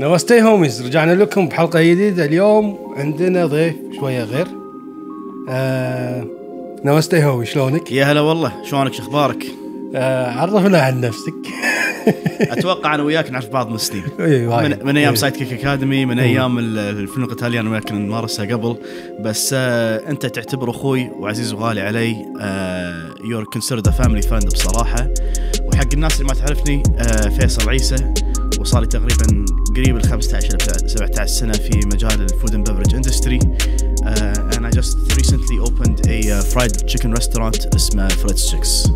نمستي هوميز رجعنا لكم بحلقة جديدة اليوم عندنا ضيف شوية غير آه نمستي هومي شلونك؟ يا هلا والله شلونك شخبارك؟ آه عرفنا عن نفسك اتوقع انا وياك نعرف بعض من سنين من, من ايام سايد كيك اكاديمي من ايام الفنون القتاليه انا وياك نمارسها قبل بس آه انت تعتبر اخوي وعزيز وغالي علي يور كونسيدرد فاملي فاند بصراحه وحق الناس اللي ما تعرفني آه فيصل عيسى وصار لي تقريبا قريب ال 15 17 سنه في مجال الفود اند بفرج اندستري انا جاست ريسنتلي اوبند اي فرايد تشيكن ريستورانت اسمه فريتس تشيكس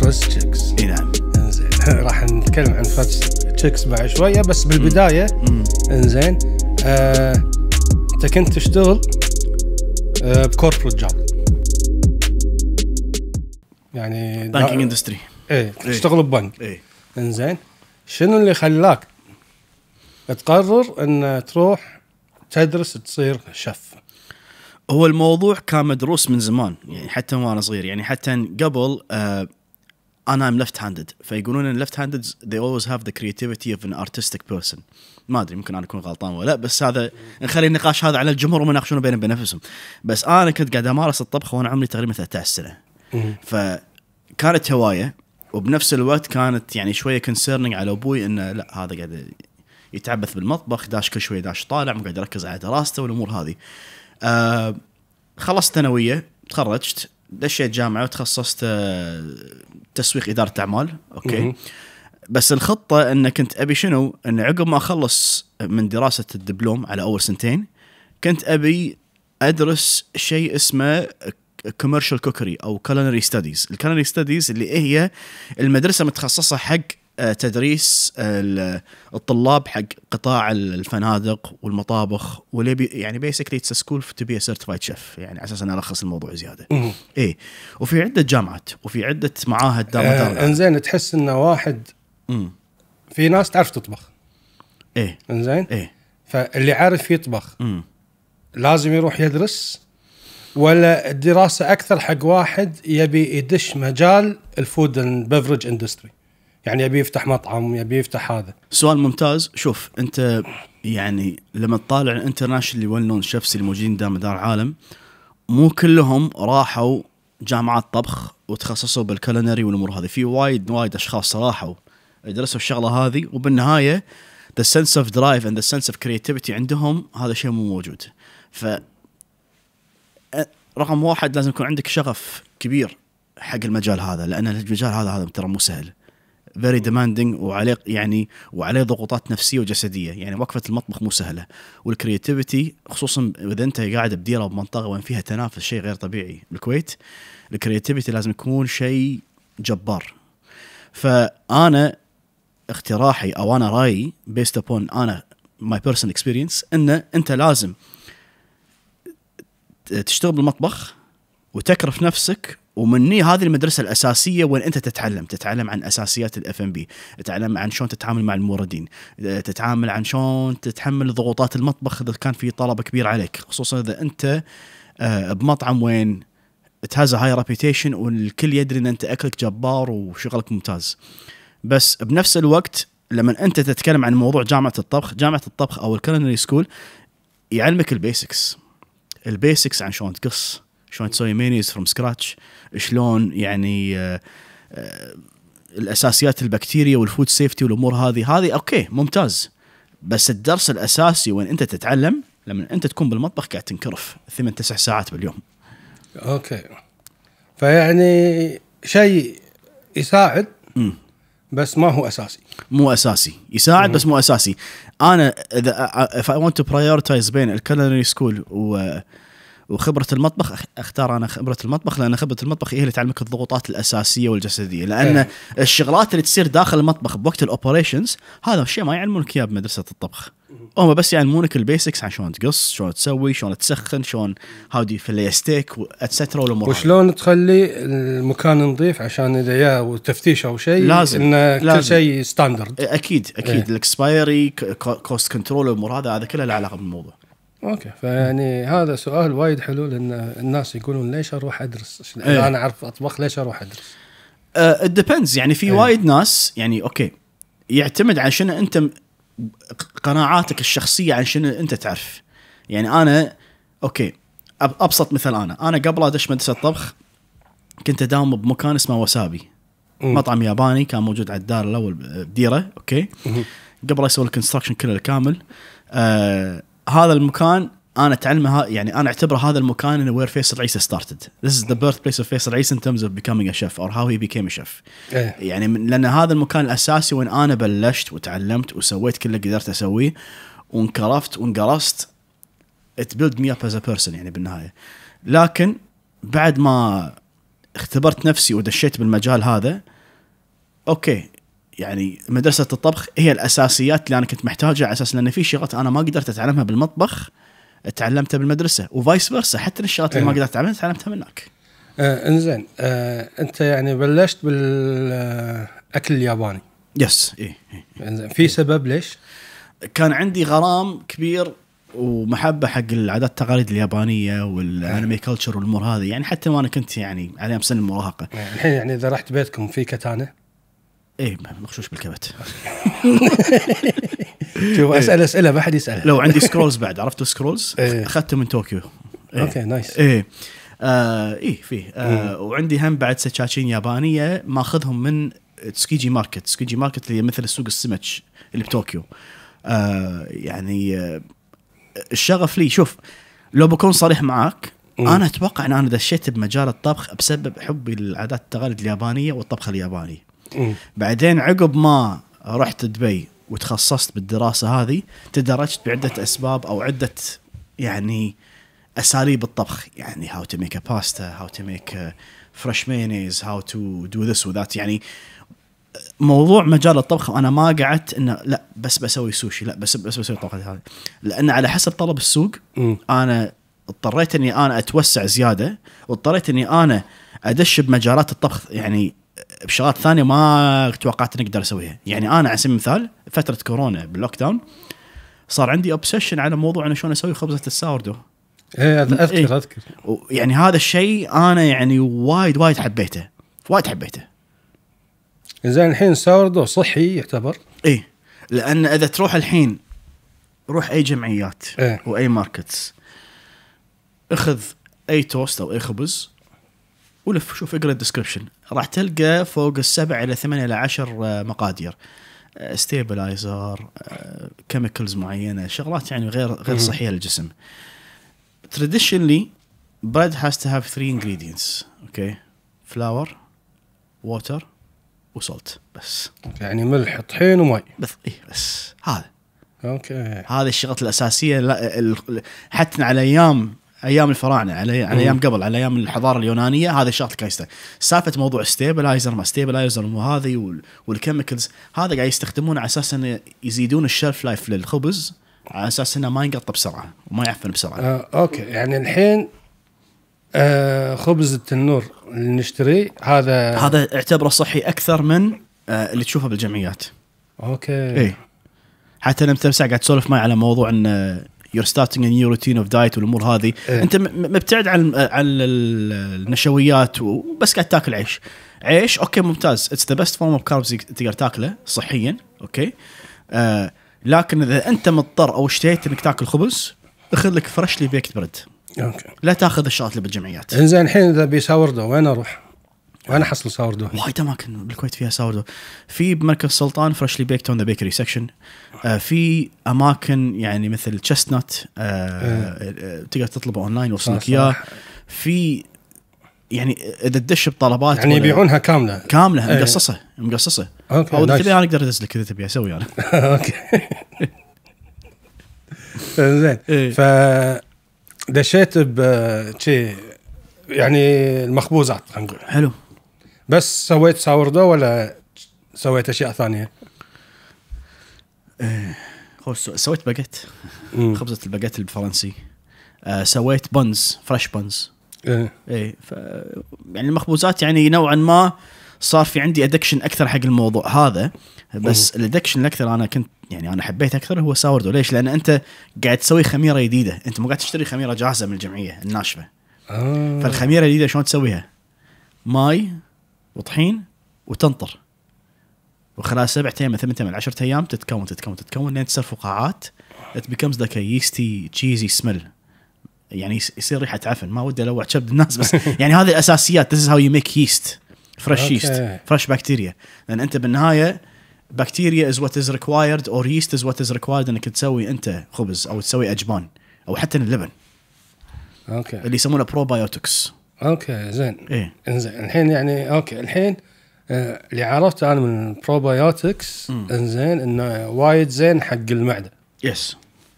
فريتس تشيكس اي نعم انزين راح نتكلم عن فريتس تشيكس بعد شويه بس بالبدايه انزين آه، انت كنت تشتغل آه، بكوربريت جاب يعني بانكينج اندستري ايه تشتغل ببنك ايه انزين شنو اللي خلاك تقرر ان تروح تدرس تصير شف هو الموضوع كان مدروس من زمان يعني حتى وانا صغير يعني حتى قبل آه، انا ام ليفت هاندد فيقولون ان ليفت هاندد ذي اولويز هاف ذا كريتيفيتي اوف ان ارتستيك بيرسون ما ادري ممكن انا اكون غلطان ولا بس هذا نخلي النقاش هذا على الجمهور وما يناقشونه بينهم بنفسهم بس انا كنت قاعد امارس الطبخ وانا عمري تقريبا 13 سنه فكانت هوايه وبنفس الوقت كانت يعني شويه كونسيرنينج على ابوي انه لا هذا قاعد يتعبث بالمطبخ داش كل شويه داش طالع مو قاعد يركز على دراسته والامور هذه آه خلصت ثانويه تخرجت دشيت جامعه وتخصصت آه، تسويق اداره اعمال اوكي بس الخطه ان كنت ابي شنو ان عقب ما اخلص من دراسه الدبلوم على اول سنتين كنت ابي ادرس شيء اسمه كوميرشال كوكري او كولينري ستاديز الكولينري ستاديز اللي هي المدرسه متخصصه حق آه، تدريس آه، الطلاب حق قطاع الفنادق والمطابخ واللي بي يعني بيسكلي اتس سكول تو بي سيرتيفايد شيف يعني على اساس انا الخص الموضوع زياده. اي وفي عده جامعات وفي عده معاهد دار آه انزين تحس انه واحد مم. في ناس تعرف تطبخ. ايه انزين؟ ايه فاللي عارف يطبخ مم. لازم يروح يدرس ولا الدراسه اكثر حق واحد يبي يدش مجال الفود اند بفرج اندستري. يعني يبي يفتح مطعم يبي يفتح هذا سؤال ممتاز شوف انت يعني لما تطالع الانترناشونال ويل نون شيفس اللي موجودين دام دار العالم مو كلهم راحوا جامعات طبخ وتخصصوا بالكلينري والامور هذه في وايد وايد اشخاص راحوا درسوا الشغله هذه وبالنهايه ذا سنس اوف درايف اند ذا سنس اوف كريتيفيتي عندهم هذا شيء مو موجود ف رقم واحد لازم يكون عندك شغف كبير حق المجال هذا لان المجال هذا هذا ترى مو سهل فيري ديماندنج وعليه يعني وعليه ضغوطات نفسيه وجسديه يعني وقفه المطبخ مو سهله والكرياتيفيتي خصوصا اذا انت قاعد بديره بمنطقه وين فيها تنافس شيء غير طبيعي بالكويت الكرياتيفيتي لازم يكون شيء جبار فانا اقتراحي او انا رايي بيست ابون انا ماي بيرسونال اكسبيرينس انه انت لازم تشتغل بالمطبخ وتكرف نفسك ومني هذه المدرسه الاساسيه وين انت تتعلم تتعلم عن اساسيات الاف ام بي تتعلم عن شلون تتعامل مع الموردين آه، تتعامل عن شلون تتحمل ضغوطات المطبخ اذا كان في طلب كبير عليك خصوصا اذا انت آه، بمطعم وين تهز هاي ريبيتيشن والكل يدري ان انت اكلك جبار وشغلك ممتاز بس بنفس الوقت لما انت تتكلم عن موضوع جامعه الطبخ جامعه الطبخ او الكلنري سكول يعلمك البيسكس البيسكس عن شلون تقص شلون تسوي مينيز فروم سكراتش شلون يعني آه، آه، الاساسيات البكتيريا والفود سيفتي والامور هذه هذه اوكي ممتاز بس الدرس الاساسي وين انت تتعلم لما انت تكون بالمطبخ قاعد تنكرف ثمان تسع ساعات باليوم اوكي فيعني شيء يساعد م. بس ما هو اساسي مو اساسي يساعد بس مو اساسي انا اذا اي ونت تو برايورتايز بين الكالوري سكول و وخبره المطبخ اختار انا خبره المطبخ لان خبره المطبخ هي اللي تعلمك الضغوطات الاساسيه والجسديه لان أه. الشغلات اللي تصير داخل المطبخ بوقت الاوبريشنز هذا الشيء ما يعلمونك اياه بمدرسه الطبخ هم بس يعلمونك البيسكس عن شلون تقص شلون تسوي شلون تسخن شلون هاو دو فيليه ستيك اتسترا والامور وشلون تخلي المكان نظيف عشان اذا يا وتفتيش او شيء لازم انه كل شيء ستاندرد اكيد اكيد الاكسبايري كوست كنترول والامور هذا هذا كله له علاقه بالموضوع اوكي فيعني هذا سؤال وايد حلو لان الناس يقولون ليش اروح ادرس؟ ايه. انا اعرف اطبخ ليش اروح ادرس؟ ديبندز uh, يعني في إيه. وايد ناس يعني اوكي يعتمد على شنو انت قناعاتك الشخصيه عن شنو انت تعرف يعني انا اوكي ابسط مثال انا انا قبل ادش مدرسه طبخ كنت اداوم بمكان اسمه وسابي م. مطعم ياباني كان موجود على الدار الاول بديره اوكي مم. قبل اسوي الكونستراكشن كله الكامل آه هذا المكان انا اتعلمه يعني انا اعتبره هذا المكان انه وير فيصل عيسى ستارتد This از ذا بيرث بليس اوف فيصل عيسى ان ترمز اوف بيكامينج ا شيف اور هاو هي بيكيم ا شيف يعني لان هذا المكان الاساسي وين انا بلشت وتعلمت وسويت كل اللي قدرت اسويه وانكرفت وانقرصت ات بيلد مي اب از ا بيرسون يعني بالنهايه لكن بعد ما اختبرت نفسي ودشيت بالمجال هذا اوكي يعني مدرسه الطبخ هي الاساسيات اللي انا كنت محتاجها على اساس لان في شغلات انا ما قدرت اتعلمها بالمطبخ تعلمتها بالمدرسه وفايس فيرسا حتى الشغلات اللي ما إيه. قدرت اتعلمها تعلمتها من هناك. آه انزين آه انت يعني بلشت بالاكل الياباني. يس اي إيه،, إيه. انزين في سبب ليش؟ كان عندي غرام كبير ومحبه حق العادات التقاليد اليابانيه والانمي كلتشر والامور هذه يعني حتى وانا كنت يعني على سن المراهقه. إيه، الحين يعني اذا رحت بيتكم في كتانه؟ ايه مغشوش بالكبت شوف اسال اسئله ما حد يسالها لو عندي سكرولز بعد عرفت سكرولز إيه. اخذته من طوكيو إيه. اوكي نايس ايه آه ايه فيه آه وعندي هم بعد سكاشين يابانيه ماخذهم من تسكيجي ماركت تسكيجي ماركت اللي مثل السوق السمك اللي بطوكيو آه يعني آه الشغف لي شوف لو بكون صريح معاك انا اتوقع ان انا دشيت بمجال الطبخ بسبب حبي للعادات التقاليد اليابانيه والطبخ الياباني بعدين عقب ما رحت دبي وتخصصت بالدراسه هذه تدرجت بعده اسباب او عده يعني اساليب الطبخ يعني هاو تو ميك باستا هاو تو ميك فريش مايونيز هاو تو دو ذس وذات يعني موضوع مجال الطبخ انا ما قعدت انه لا بس بسوي سوشي لا بس بس بسوي الطبخه هذه لان على حسب طلب السوق انا اضطريت اني انا اتوسع زياده واضطريت اني انا ادش بمجالات الطبخ يعني بشغلات ثانيه ما توقعت اني اقدر اسويها يعني انا على سبيل المثال فتره كورونا باللوك داون صار عندي اوبسيشن على موضوع انا شلون اسوي خبزه الساوردو ايه اذكر إيه. اذكر يعني هذا الشيء انا يعني وايد وايد حبيته وايد حبيته زين الحين الساوردو صحي يعتبر ايه لان اذا تروح الحين روح اي جمعيات إيه؟ واي ماركتس اخذ اي توست او اي خبز ولف شوف اقرا الديسكربشن راح تلقى فوق السبع الى ثمانية الى عشر آه، مقادير ستيبلايزر آه، كيميكلز آه، معينه شغلات يعني غير غير صحيه للجسم تراديشنلي بريد هاز تو هاف ثري انجريدينتس اوكي فلاور ووتر وسولت بس يعني ملح طحين وماي بس اي بس هذا اوكي هذه الشغلات الاساسيه حتى على ايام ايام الفراعنه على, على ايام قبل على ايام الحضاره اليونانيه هذا الشغله كان سالفه موضوع ستيبلايزر ما ستيبلايزر وهذه والكيميكلز هذا قاعد يستخدمونه على اساس انه يزيدون الشلف لايف للخبز على اساس انه ما ينقطع بسرعه وما يعفن بسرعه. آه، اوكي يعني الحين آه، خبز التنور اللي نشتريه هذا هذا اعتبره صحي اكثر من آه، اللي تشوفه بالجمعيات. اوكي. اي حتى لما تمسح قاعد تسولف معي على موضوع ان يور ستارتنج نيو روتين اوف دايت والامور هذه إيه. انت مبتعد عن عن النشويات وبس قاعد تاكل عيش عيش اوكي ممتاز اتس ذا بيست فورم اوف كاربز تقدر تاكله صحيا اوكي آه لكن اذا انت مضطر او اشتهيت انك تاكل خبز اخذ لك فريشلي بيكت بريد اوكي لا تاخذ الشغلات اللي بالجمعيات انزين الحين اذا بيساوردو وين اروح؟ وين احصل دو وايد اماكن بالكويت فيها ساور دو في بمركز سلطان فريشلي بيكت اون ذا بيكري سكشن في اماكن يعني مثل تشستنت آه، إيه. آه، آه، تقدر تطلبه اونلاين يوصلك اياه في يعني اذا تدش بطلبات يعني يبيعونها كامله كامله إيه. مقصصه مقصصه اوكي او تبي انا اقدر ادز لك اذا تبي اسوي انا اوكي زين إيه. ف دشيت ب يعني المخبوزات خلينا نقول حلو بس سويت ساوردو ولا سويت اشياء ثانيه؟ ايه سويت باجيت خبزه الباجيت الفرنسي آه سويت بونز فريش بونز ايه ايه ف يعني المخبوزات يعني نوعا ما صار في عندي ادكشن اكثر حق الموضوع هذا بس الادكشن الاكثر انا كنت يعني انا حبيت اكثر هو ساوردو ليش؟ لان انت قاعد تسوي خميره جديده، انت مو قاعد تشتري خميره جاهزه من الجمعيه الناشفه. آه. فالخميره الجديده شلون تسويها؟ ماي وطحين وتنطر وخلال سبعة ايام من ثمانية ايام من 10 ايام تتكون تتكون تتكون لين تصير فقاعات ات بيكمز ذاك يستي تشيزي سمل يعني يصير ريحه عفن ما ودي الوع كبد الناس بس يعني هذه الاساسيات ذيس هاو يو ميك ييست فريش ييست فريش بكتيريا لان انت بالنهايه بكتيريا از وات از ريكوايرد اور ييست از وات از ريكوايرد انك تسوي انت خبز او تسوي اجبان او حتى اللبن اوكي اللي يسمونه بروبايوتكس اوكي زين ايه انزين الحين يعني اوكي الحين آه، اللي عرفته انا من البروبايوتكس انزين انه وايد زين حق المعده يس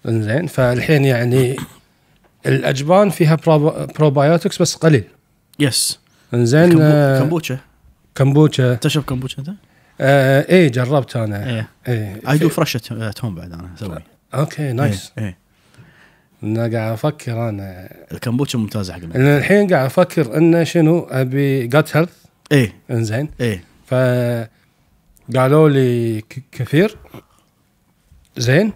انزين فالحين يعني الاجبان فيها بروبايوتكس بس قليل يس انزين آه، كمبوتشا كمبوتشا تشرب كمبوتشا انت؟ آه، ايه جربت انا ايه اي دو فريش ات هوم بعد انا اسوي اوكي نايس ايه, إيه. انا قاعد افكر انا الكمبوتشا ممتازه حق انا الحين قاعد افكر انه شنو ابي جات هيلث ايه انزين ايه ف قالوا لي كثير زين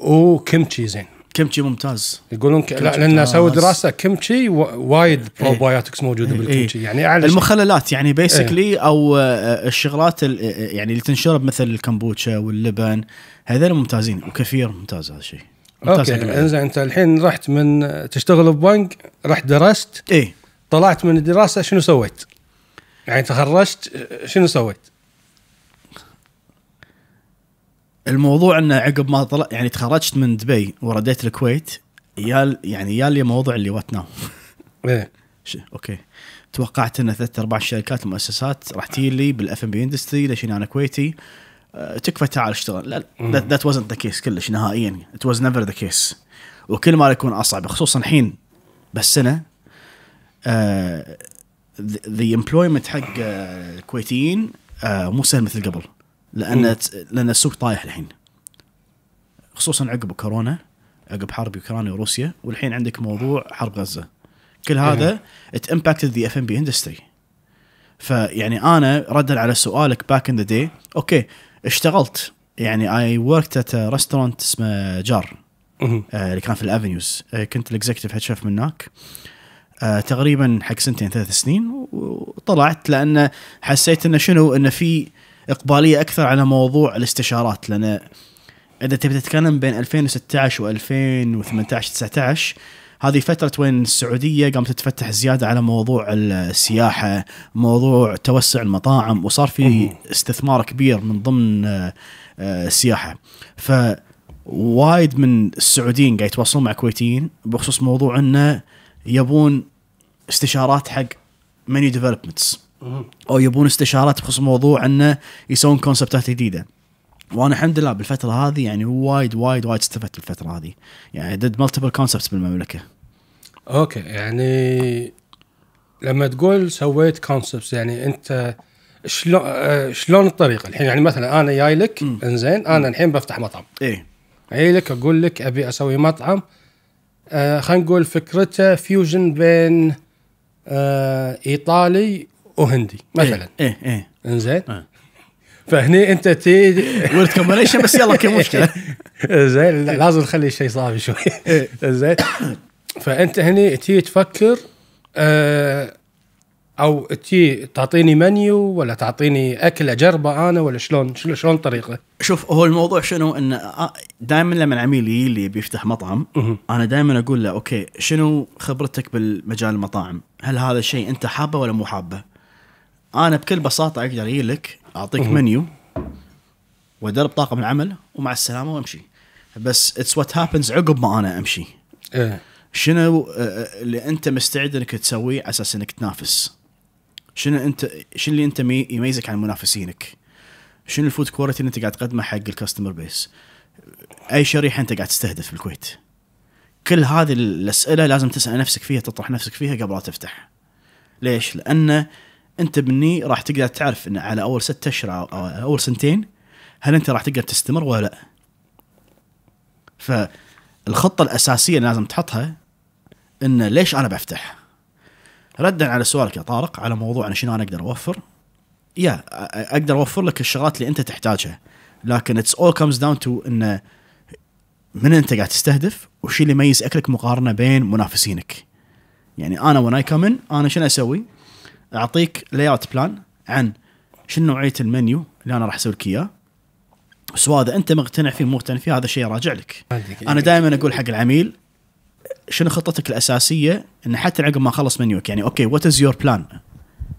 وكمتشي زين كمتشي ممتاز يقولون ك... لا لان اسوي دراسه كيمتشي وايد بروبايوتكس ايه موجوده ايه بالكمتشي إيه. يعني اعلى المخللات يعني بيسكلي ايه او آه، الشغلات آه، آه، يعني اللي تنشرب مثل الكمبوتشا واللبن هذول ممتازين وكثير ممتاز هذا الشيء اوكي انزين انت الحين رحت من تشتغل ببنك رحت درست اي طلعت من الدراسه شنو سويت؟ يعني تخرجت شنو سويت؟ الموضوع انه عقب ما طلع يعني تخرجت من دبي ورديت الكويت يال يعني لي موضوع اللي وات ناو ايه اوكي توقعت ان ثلاث ارباع الشركات والمؤسسات راح تجي لي بالاف ام بي اندستري ليش انا كويتي تكفى تعال اشتغل لا ذات وزنت ذا كيس كلش نهائيا ات واز نيفر ذا كيس وكل ما يكون اصعب خصوصا الحين بالسنه ذا امبلويمنت حق آه، الكويتيين آه، مو سهل مثل قبل لان لان السوق طايح الحين خصوصا عقب كورونا عقب حرب اوكرانيا وروسيا والحين عندك موضوع حرب غزه كل هذا ات امباكتد ذا اف ام بي اندستري فيعني انا ردا على سؤالك باك ان ذا داي اوكي اشتغلت يعني اي وركت ات ريستورانت اسمه جار آه، اللي كان في الافنيوز آه، كنت الاكزكتيف هيد شيف من هناك آه، تقريبا حق سنتين ثلاث سنين وطلعت لان حسيت انه شنو انه في اقباليه اكثر على موضوع الاستشارات لان اذا تبي تتكلم بين 2016 و 2018 19 هذه فتره وين السعوديه قامت تتفتح زياده على موضوع السياحه موضوع توسع المطاعم وصار في استثمار كبير من ضمن آه، السياحه فوايد من السعوديين قاعد يتواصلون مع الكويتيين بخصوص موضوع انه يبون استشارات حق منيو ديفلوبمنتس او يبون استشارات بخصوص موضوع انه يسوون كونسبتات جديده وانا الحمد لله بالفتره هذه يعني وايد وايد وايد استفدت بالفتره هذه يعني ديد ملتيبل كونسبتس بالمملكه اوكي يعني لما تقول سويت كونسبتس يعني انت شلون آه، شلون الطريقه الحين يعني مثلا انا جاي لك انزين انا الحين بفتح مطعم اي جاي لك اقول لك ابي اسوي مطعم آه، خلينا نقول فكرته فيوجن بين آه، ايطالي وهندي إيه، مثلا ايه ايه انزين إيه. فهني انت تي ورد كومبينيشن بس يلا كم مشكله زين لازم نخلي الشيء صافي شوي إيه. زين فانت هني تي تفكر آه، او تي تعطيني منيو ولا تعطيني اكل اجربه انا ولا شلون شلون الطريقه؟ شوف هو الموضوع شنو ان آه، دائما لما العميل يجي لي بيفتح مطعم انا دائما اقول له اوكي شنو خبرتك بالمجال المطاعم؟ هل هذا الشيء انت حابه ولا مو حابه؟ انا بكل بساطه اقدر اجي لك اعطيك منيو وادرب طاقم العمل ومع السلامه وامشي بس اتس وات هابنز عقب ما انا امشي إيه. شنو آه، آه، اللي انت مستعد انك تسويه على اساس انك تنافس شنو انت شنو اللي انت يميزك عن منافسينك شنو الفود كواليتي اللي انت قاعد تقدمه حق الكاستمر بيس اي شريحه انت قاعد تستهدف بالكويت كل هذه الاسئله لازم تسال نفسك فيها تطرح نفسك فيها قبل لا تفتح ليش لانه انت مني راح تقدر تعرف ان على اول ستة اشهر او اول سنتين هل انت راح تقدر تستمر ولا لا فالخطه الاساسيه اللي لازم تحطها ان ليش انا بفتح ردا على سؤالك يا طارق على موضوع انا شنو انا اقدر اوفر يا اقدر اوفر لك الشغلات اللي انت تحتاجها لكن اتس اول كمز داون تو انه من انت قاعد تستهدف وش اللي يميز اكلك مقارنه بين منافسينك يعني انا وين اي كم انا شنو اسوي؟ اعطيك لاي اوت بلان عن شنو نوعيه المنيو اللي انا راح اسوي لك اياه سواء اذا انت مقتنع فيه مو مقتنع فيه هذا الشيء راجع لك انا دائما اقول حق العميل شنو خطتك الاساسيه ان حتى عقب ما اخلص منيوك يعني اوكي وات از يور بلان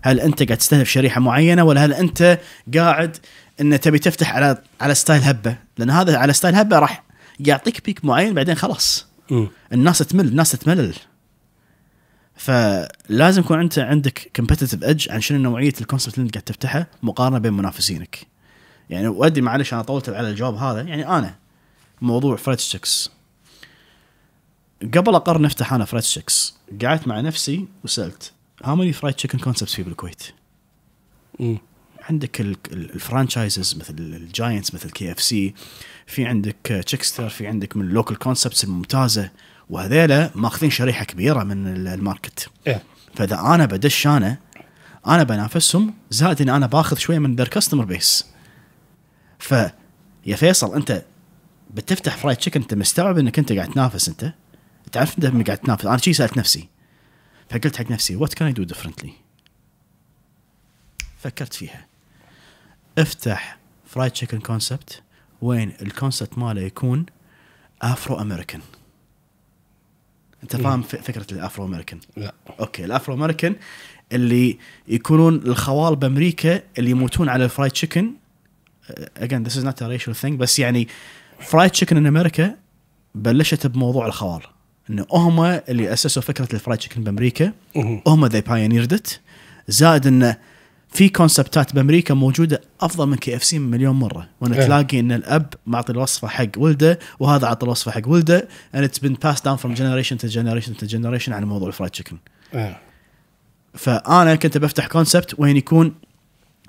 هل انت قاعد تستهدف شريحه معينه ولا هل انت قاعد ان تبي تفتح على على ستايل هبه لان هذا على ستايل هبه راح يعطيك بيك معين بعدين خلاص م. الناس تمل الناس تتملل فلازم يكون انت عندك كومبتتف ايدج عن شنو نوعيه الكونسبت اللي انت قاعد تفتحه مقارنه بين منافسينك. يعني ودي معلش انا طولت على الجواب هذا يعني انا موضوع فريد شيكس قبل اقرر نفتح انا فريد شيكس قعدت مع نفسي وسالت هاو ماني فرايد تشيكن كونسبتس في بالكويت؟ مم. عندك الفرانشايزز مثل الجاينتس مثل كي اف سي في عندك تشيكستر في عندك من اللوكل كونسبتس الممتازه وهذيلا ماخذين شريحه كبيره من الماركت إيه. فاذا انا بدش انا انا بنافسهم زائد اني انا باخذ شويه من ذير كاستمر بيس ف يا فيصل انت بتفتح فرايد تشيكن انت مستوعب انك انت قاعد تنافس انت تعرف انت قاعد تنافس انا شي سالت نفسي فقلت حق نفسي وات كان اي دو ديفرنتلي فكرت فيها افتح فرايد تشيكن كونسبت وين الكونسبت ماله يكون افرو امريكان انت فاهم فكره الافرو امريكان لا اوكي الافرو امريكان اللي يكونون الخوال بامريكا اللي يموتون على الفرايد تشيكن اجين ذس از نوت ريشال ثينج بس يعني فرايد تشيكن ان امريكا بلشت بموضوع الخوال انه هم اللي اسسوا فكره الفرايد تشيكن بامريكا هم ذا بايونيردت زائد انه في كونسبتات بامريكا موجوده افضل من كي اف سي مليون مره وانا إيه. تلاقي ان الاب معطي الوصفه حق ولده وهذا عطى الوصفه حق ولده and it's been passed down from generation to generation to generation على موضوع الفرايد تشيكن إيه. فانا كنت بفتح كونسبت وين يكون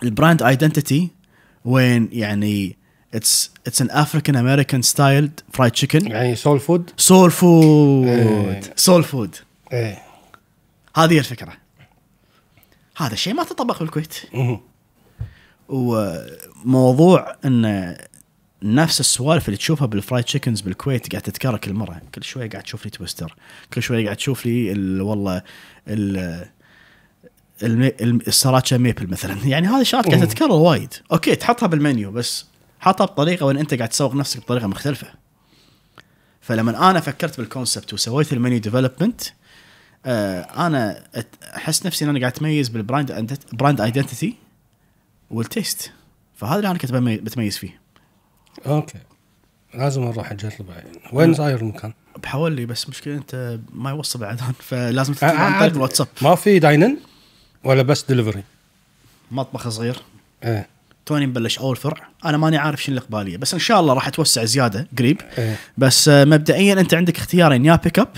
البراند ايدنتيتي وين يعني اتس اتس ان افريكان امريكان ستايلد فرايد تشيكن يعني سول فود سول فود سول فود هذه الفكره هذا الشيء ما تطبق في الكويت وموضوع ان نفس السوالف اللي تشوفها بالفرايد تشيكنز بالكويت قاعد تتكرر كل مره كل شويه قاعد تشوف لي تويستر كل شويه قاعد تشوف لي ال والله ال السراتشا ميبل مثلا يعني هذه الشغلات قاعد تتكرر وايد اوكي تحطها بالمنيو بس حطها بطريقه وان انت قاعد تسوق نفسك بطريقه مختلفه فلما انا فكرت بالكونسبت وسويت المنيو ديفلوبمنت آه، انا احس نفسي ان انا قاعد اتميز بالبراند براند ايدنتيتي والتيست فهذا اللي انا كنت بتميز فيه اوكي لازم اروح اجربه وين صاير المكان؟ بحولي بس مشكله انت ما يوصل بعد فلازم تتكلم آه، آه، عن طريق الواتساب ما في داينن ولا بس دليفري؟ مطبخ صغير ايه توني مبلش اول فرع انا ماني عارف شنو الاقباليه بس ان شاء الله راح اتوسع زياده قريب إيه. بس مبدئيا انت عندك اختيارين يا بيك اب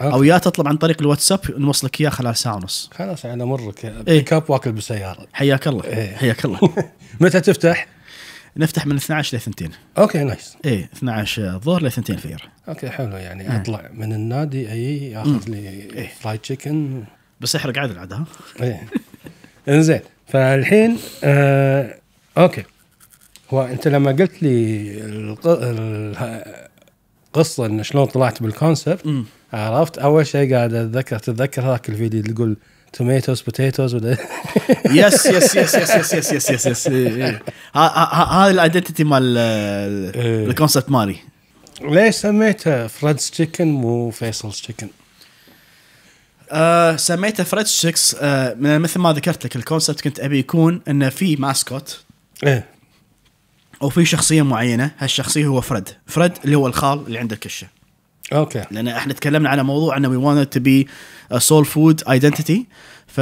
أوكي. او يا تطلب عن طريق الواتساب نوصلك اياه خلال ساعه ونص خلاص انا امرك إيه. بيك اب واكل بالسياره حياك الله إيه. حياك الله متى تفتح؟ نفتح من 12 ل 2 اوكي نايس اي 12 الظهر ل 2 الفجر اوكي حلو يعني أه. اطلع من النادي اي اخذ لي إيه. فلاي تشيكن بس احرق عاد ها؟ ايه انزين فالحين آه اوكي هو انت لما قلت لي القصه ان شلون طلعت بالكونسبت عرفت اول شيء قاعد اتذكر تتذكر هذاك الفيديو اللي يقول توميتوز بوتيتوز ولا يس يس يس يس يس يس يس يس يس هذا الايدنتيتي مال الكونسبت إيه. مالي ليش سميته فريدز تشيكن مو فيصل تشيكن؟ آه، سميته فريدز تشيكس آه، مثل ما ذكرت لك الكونسبت كنت ابي يكون انه في ماسكوت ايه وفي شخصيه معينه هالشخصيه هو فريد فريد اللي هو الخال اللي عنده الكشه اوكي لان احنا تكلمنا على موضوع ان وي ونت تو بي سول فود ايدنتيتي identity ف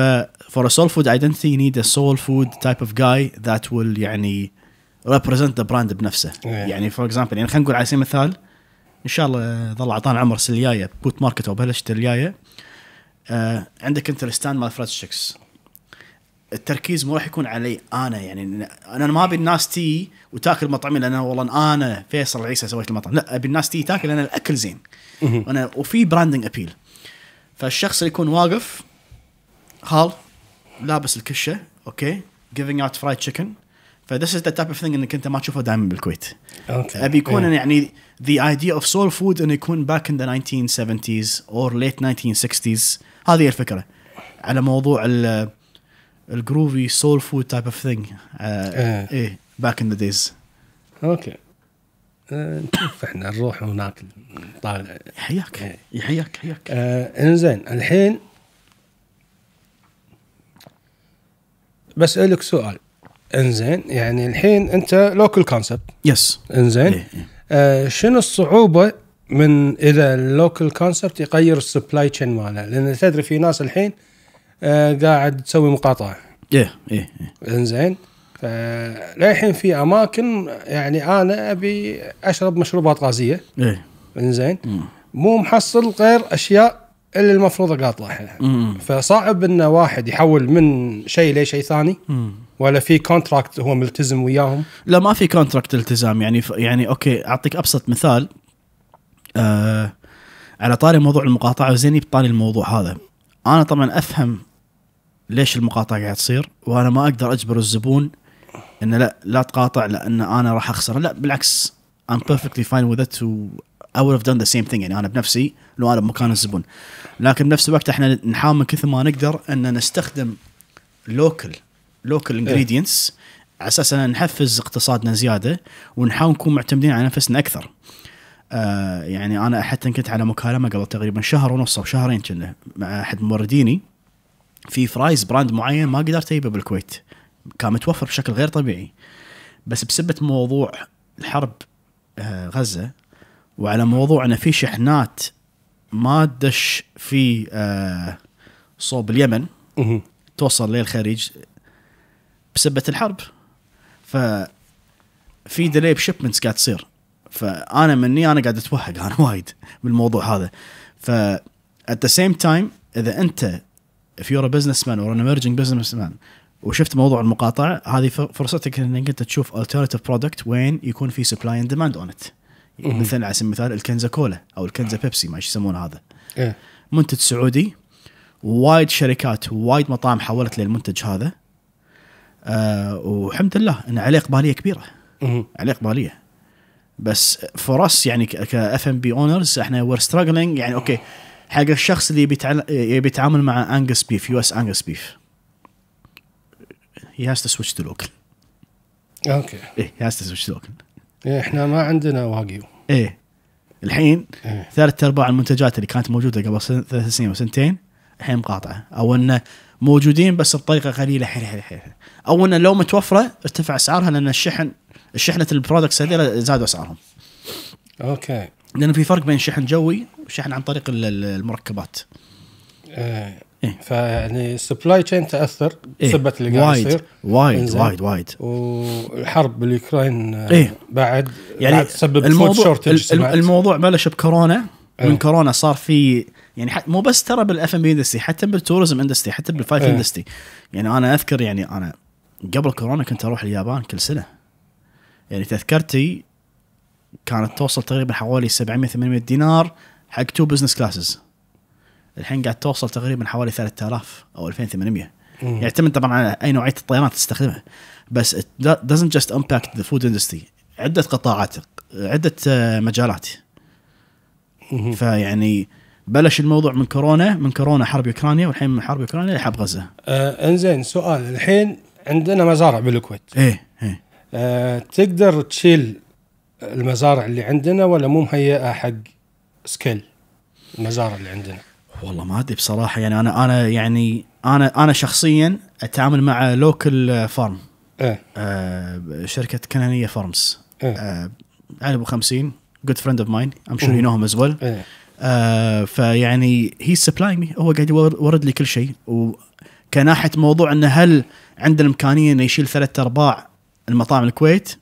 فور a soul food identity you need a soul food type of guy يعني ريبريزنت ذا براند بنفسه yeah. يعني فور اكزامبل يعني خلينا نقول على سبيل المثال ان شاء الله ظل عطانا عمر السنه الجايه بوت ماركت او بلشت الجايه آه عندك انت الستاند مال فريد التركيز مو راح يكون علي انا يعني انا ما ابي الناس تي وتاكل مطعمي لان والله انا فيصل عيسى سويت المطعم لا ابي الناس تي تاكل لان الاكل زين وانا وفي براندنج ابيل فالشخص اللي يكون واقف هال لابس الكشه اوكي جيفينج اوت فرايد تشيكن فذس از ذا تايب اوف ثينج انك انت ما تشوفه دائما بالكويت اوكي ابي يكون yeah. يعني ذا ايديا اوف سول فود انه يكون باك ان ذا 1970s اور ليت 1960s هذه الفكره على موضوع ال الجروفي سول فود تايب اوف ثينج ايه باك ان ذا دايز اوكي آه، نشوف احنا نروح وناكل طالع يحياك إيه. يحياك يحياك آه، انزين الحين بسالك سؤال انزين يعني الحين انت لوكال كونسبت يس انزين إيه، إيه. آه، شنو الصعوبه من اذا اللوكال كونسبت يغير السبلاي تشين ماله لان تدري في ناس الحين آه، قاعد تسوي مقاطعه ايه ايه إيه. انزين فللحين في اماكن يعني انا ابي اشرب مشروبات غازيه ايه انزين مو محصل غير اشياء اللي المفروض اقاطعها فصعب ان واحد يحول من شيء لشيء ثاني مم. ولا في كونتراكت هو ملتزم وياهم لا ما في كونتراكت التزام يعني ف... يعني اوكي اعطيك ابسط مثال آه على طاري موضوع المقاطعه وزين بطاري الموضوع هذا انا طبعا افهم ليش المقاطعه قاعد تصير وانا ما اقدر اجبر الزبون انه لا لا تقاطع لان انا راح اخسر لا بالعكس I'm perfectly fine with it و I would have done the same thing يعني انا بنفسي لو انا بمكان الزبون لكن بنفس الوقت احنا نحاول كثر ما نقدر ان نستخدم لوكل local إيه. ingredients على اساس ان نحفز اقتصادنا زياده ونحاول نكون معتمدين على نفسنا اكثر. آه يعني انا حتى كنت على مكالمه قبل تقريبا شهر ونص او شهرين كنا مع احد مورديني في فرايز براند معين ما قدرت اجيبه بالكويت كان متوفر بشكل غير طبيعي بس بسبه موضوع الحرب آه، غزه وعلى موضوع ان في شحنات ما دش في آه، صوب اليمن توصل للخليج بسبه الحرب ف في ديلي بشيبمنتس قاعد تصير فانا مني انا قاعد اتوهق انا وايد بالموضوع هذا ف ات ذا سيم تايم اذا انت if you're a businessman or an emerging businessman وشفت موضوع المقاطعه هذه فرصتك انك انت تشوف alternative برودكت وين يكون في سبلاي اند ديماند اون ات مثلا على سبيل المثال الكنزه كولا او الكنزه بيبسي ما ايش يسمونه هذا إيه. منتج سعودي وايد شركات وايد مطاعم حولت للمنتج هذا أه والحمد لله ان عليه اقباليه كبيره عليه اقباليه بس فرص يعني كاف ام بي اونرز احنا وير يعني اوكي okay حق الشخص اللي يبي يتعامل مع انجس بيف يو اس انجس بيف هي هاز تو سويتش تو لوكل اوكي ايه هي هاز تو سويتش تو لوكل إيه احنا ما عندنا واقيو ايه الحين إيه. ثلاث ارباع المنتجات اللي كانت موجوده قبل سن... ثلاث سنين وسنتين الحين مقاطعه او انه موجودين بس بطريقه قليله حيل حيل حيل او انه لو متوفره ارتفع اسعارها لان الشحن شحنه البرودكتس هذيلا زادوا اسعارهم. اوكي. لانه في فرق بين شحن جوي وشحن عن طريق المركبات آه. إيه؟ فيعني السبلاي تشين تاثر بسبه إيه؟ اللي قاعد يصير وايد وايد وايد والحرب بالاوكرين آه، إيه؟ بعد يعني بعد تسبب الموضوع الموضوع بلش بكورونا إيه؟ من أيوه. كورونا صار في يعني مو بس ترى بالاف ام بي اندستري حتى بالتوريزم اندستري حتى بالفايف إيه؟ اندستري يعني انا اذكر يعني انا قبل كورونا كنت اروح اليابان كل سنه يعني تذكرتي كانت توصل تقريبا حوالي 700 800 دينار حق تو بزنس كلاسز الحين قاعد توصل تقريبا حوالي 3000 او 2800 يعتمد طبعا على اي نوعيه الطيران تستخدمها بس doesn't just impact the food industry عده قطاعات عده آه، مجالات فيعني بلش الموضوع من كورونا من كورونا حرب اوكرانيا والحين من حرب اوكرانيا لحرب غزه آه انزين سؤال الحين عندنا مزارع بالكويت ايه ايه آه تقدر تشيل المزارع اللي عندنا ولا مو مهيئه حق سكيل المزارع اللي عندنا والله ما ادري بصراحه يعني انا انا يعني انا انا شخصيا اتعامل مع لوكل فارم إيه؟ آه شركه كنانيه فارمز إيه؟ آه علي ابو 50 جود فريند اوف ماين ام شور يو نو از ويل فيعني هي سبلاي مي هو قاعد يورد لي كل شيء وكناحيه موضوع انه هل عنده الامكانيه انه يشيل ثلاث ارباع المطاعم الكويت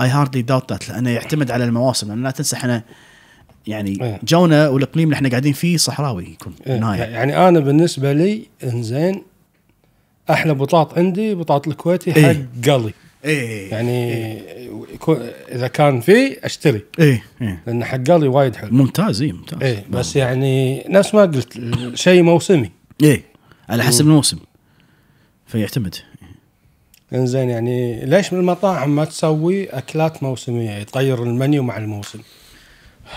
اي هاردلي دوت ذات لانه يعتمد على المواسم لان لا تنسى احنا يعني إيه. جونا والاقليم اللي احنا قاعدين فيه صحراوي يكون إيه. نايم يعني انا بالنسبه لي انزين احلى بطاط عندي بطاط الكويتي حق إيه. قلي إيه يعني إيه اذا كان في اشتري ايه, إيه لان حق قلي وايد حلو ممتاز اي ممتاز إيه بس يعني نفس ما قلت شيء موسمي ايه على حسب الموسم فيعتمد انزين يعني ليش من المطاعم ما تسوي اكلات موسميه تغير المنيو مع الموسم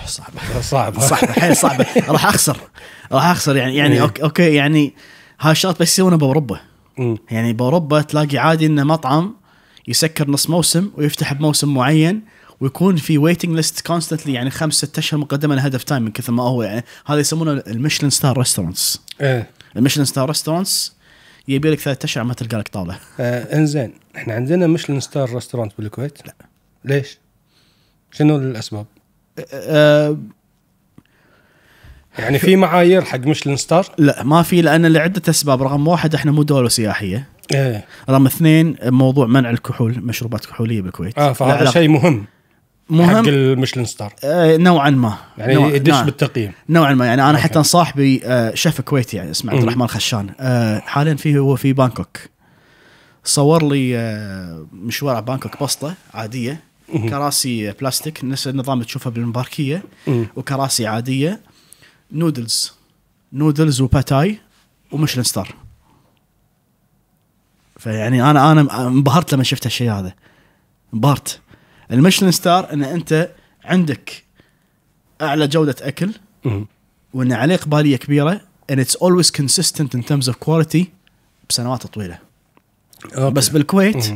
صعبه صعبه صعبه حيل صعبه راح اخسر راح اخسر يعني يعني إيه. اوكي, أوكي يعني هاي الشغلات بس يسوونها باوروبا يعني باوروبا تلاقي عادي انه مطعم يسكر نص موسم ويفتح بموسم معين ويكون في ويتنج ليست كونستنتلي يعني خمس ست اشهر مقدمه لهدف تايم من كثر ما هو يعني هذا يسمونه المشلن ستار ريستورانتس ايه المشلن ستار ريستورانتس يبي لك ثلاث اشهر ما تلقى لك طاوله. آه انزين احنا عندنا مشلن ستار ريستورانت بالكويت؟ لا. ليش؟ شنو الاسباب؟ آه, آه، يعني في معايير حق مشلن ستار؟ لا ما في لان لعده اسباب، رقم واحد احنا مو دوله سياحيه. ايه رقم اثنين موضوع منع الكحول، مشروبات كحوليه بالكويت. اه فهذا شيء مهم. مهم حق المشلن ستار آه، نوعا ما يعني نوع... يدش نعم. بالتقييم نوعا ما يعني انا حتى صاحبي آه، شيف كويتي يعني اسمه عبد الرحمن خشان آه، حاليا فيه هو في بانكوك صور لي مشوار على بانكوك بسطه عاديه كراسي بلاستيك نفس النظام اللي تشوفه بالمباركيه وكراسي عاديه نودلز نودلز وباتاي ومشلن ستار فيعني انا انا انبهرت لما شفت هالشيء هذا انبهرت المشلن ستار ان انت عندك اعلى جوده اكل وان عليه اقباليه كبيره ان اتس اولويز كونسيستنت ان ترمز اوف كواليتي بسنوات طويله أوكي. بس بالكويت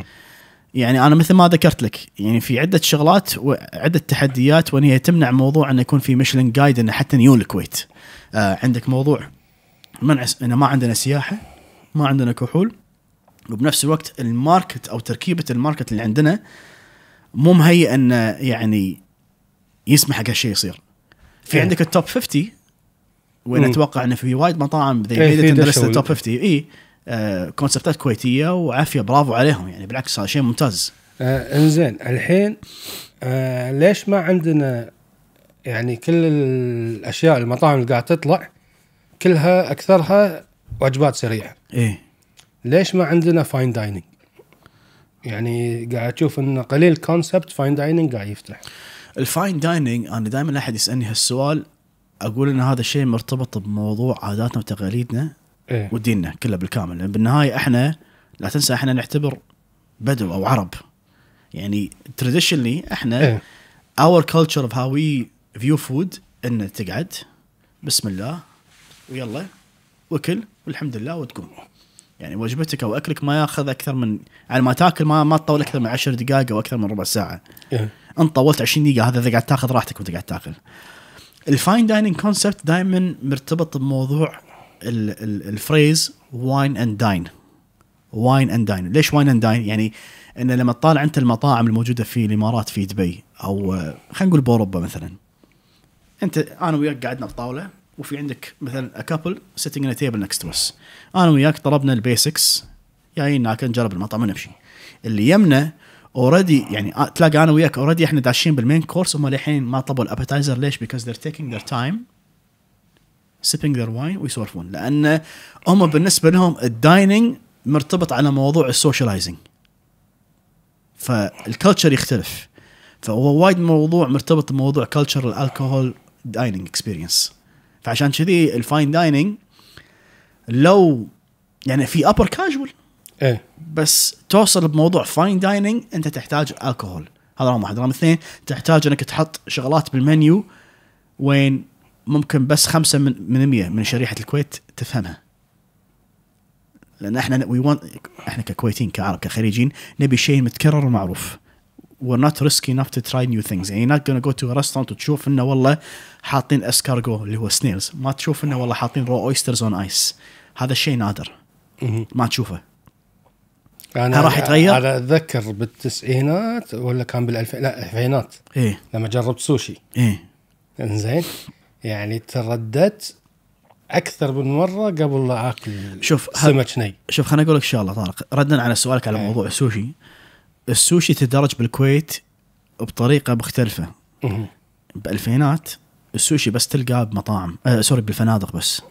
يعني انا مثل ما ذكرت لك يعني في عده شغلات وعده تحديات وان هي تمنع موضوع انه يكون في مشلن جايد انه حتى نيون الكويت آه عندك موضوع منع انه ما عندنا سياحه ما عندنا كحول وبنفس الوقت الماركت او تركيبه الماركت اللي عندنا مو مهيئ انه يعني يسمح حق هالشيء يصير في إيه. عندك التوب 50 وين اتوقع انه في وايد مطاعم ذي ميدت التوب 50 اي آه كونسبتات كويتيه وعافيه برافو عليهم يعني بالعكس هذا شيء ممتاز آه انزين الحين آه ليش ما عندنا يعني كل الاشياء المطاعم اللي قاعد تطلع كلها اكثرها وجبات سريعه ايه ليش ما عندنا فاين دايننج يعني قاعد تشوف انه قليل كونسبت فاين دايننج قاعد يفتح الفاين دايننج انا دائما احد يسالني هالسؤال اقول ان هذا الشيء مرتبط بموضوع عاداتنا وتقاليدنا إيه؟ وديننا كله بالكامل لان بالنهايه احنا لا تنسى احنا نعتبر بدو او عرب يعني تراديشنلي احنا اور كلتشر اوف هاو وي فيو فود ان تقعد بسم الله ويلا وكل والحمد لله وتقوم يعني وجبتك او اكلك ما ياخذ اكثر من على يعني ما تاكل ما ما تطول اكثر من 10 دقائق او اكثر من ربع ساعه إيه. ان طولت 20 دقيقه هذا اذا قاعد تاخذ راحتك وانت قاعد تاكل الفاين دايننج كونسبت دائما مرتبط بموضوع الفريز واين اند داين واين اند داين ليش واين اند داين يعني ان لما تطالع انت المطاعم الموجوده في الامارات في دبي او آه، خلينا نقول باوروبا مثلا انت انا وياك قعدنا بطاوله وفي عندك مثلا كابل سيتنج ان تيبل نكست تو اس انا وياك طلبنا البيسكس جايين ناكل نجرب المطعم ونمشي اللي يمنا اوريدي يعني آه، تلاقى انا وياك اوريدي احنا داشين بالمين كورس هم للحين ما طلبوا الابتايزر ليش؟ بيكوز ذير تيكينج ذير تايم سيبينج ذير واين ويسولفون لان هم بالنسبه لهم الدايننج مرتبط على موضوع السوشياليزنج فالكلتشر يختلف فهو وايد موضوع مرتبط بموضوع كلتشر الالكوهول دايننج اكسبيرينس فعشان كذي الفاين دايننج لو يعني في ابر كاجوال ايه بس توصل بموضوع فاين دايننج انت تحتاج الكحول هذا رقم واحد رقم اثنين تحتاج انك تحط شغلات بالمنيو وين ممكن بس خمسة من, من مية من شريحة الكويت تفهمها لان احنا وي احنا ككويتيين كعرب كخليجيين نبي شيء متكرر ومعروف we're not risky enough to try new things يعني not gonna go to a restaurant وتشوف انه والله حاطين اسكارجو اللي هو سنيلز ما تشوف انه والله حاطين رو اويسترز اون ايس هذا شيء نادر ما تشوفه انا راح يتغير؟ انا اتذكر بالتسعينات ولا كان 2000 لا الفينات ايه لما جربت سوشي ايه انزين يعني ترددت اكثر من مره قبل لا اكل شوف سمك ني شوف خليني اقول لك شغله طارق ردا على سؤالك على ايه. موضوع السوشي السوشي تدرج بالكويت بطريقه مختلفه بالالفينات السوشي بس تلقاه بمطاعم آه سوري بالفنادق بس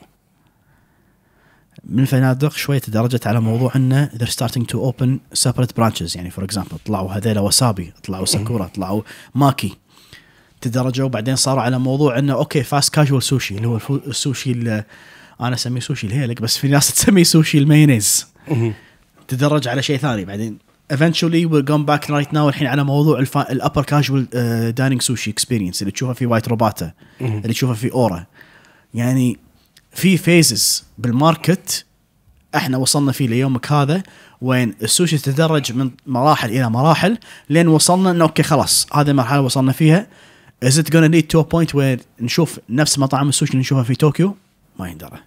من الفنادق شوي تدرجت على موضوع انه they're starting to open separate branches يعني فور اكزامبل طلعوا هذيلا وسابي طلعوا ساكورا طلعوا ماكي تدرجوا وبعدين صاروا على موضوع انه اوكي فاست كاجوال سوشي اللي هو السوشي اللي انا اسميه سوشي الهيلك بس في ناس تسميه سوشي المايونيز تدرج على شيء ثاني بعدين eventually we'll come back right now الحين على موضوع الابر كاجوال دايننج سوشي اكسبيرينس اللي تشوفها في وايت روباتا اللي تشوفها في اورا يعني في فيزز بالماركت احنا وصلنا فيه ليومك هذا وين السوشي تدرج من مراحل الى مراحل لين وصلنا انه اوكي خلاص هذه المرحله وصلنا فيها is it gonna need to a point where نشوف نفس مطاعم السوشي اللي نشوفها في طوكيو ما يندرى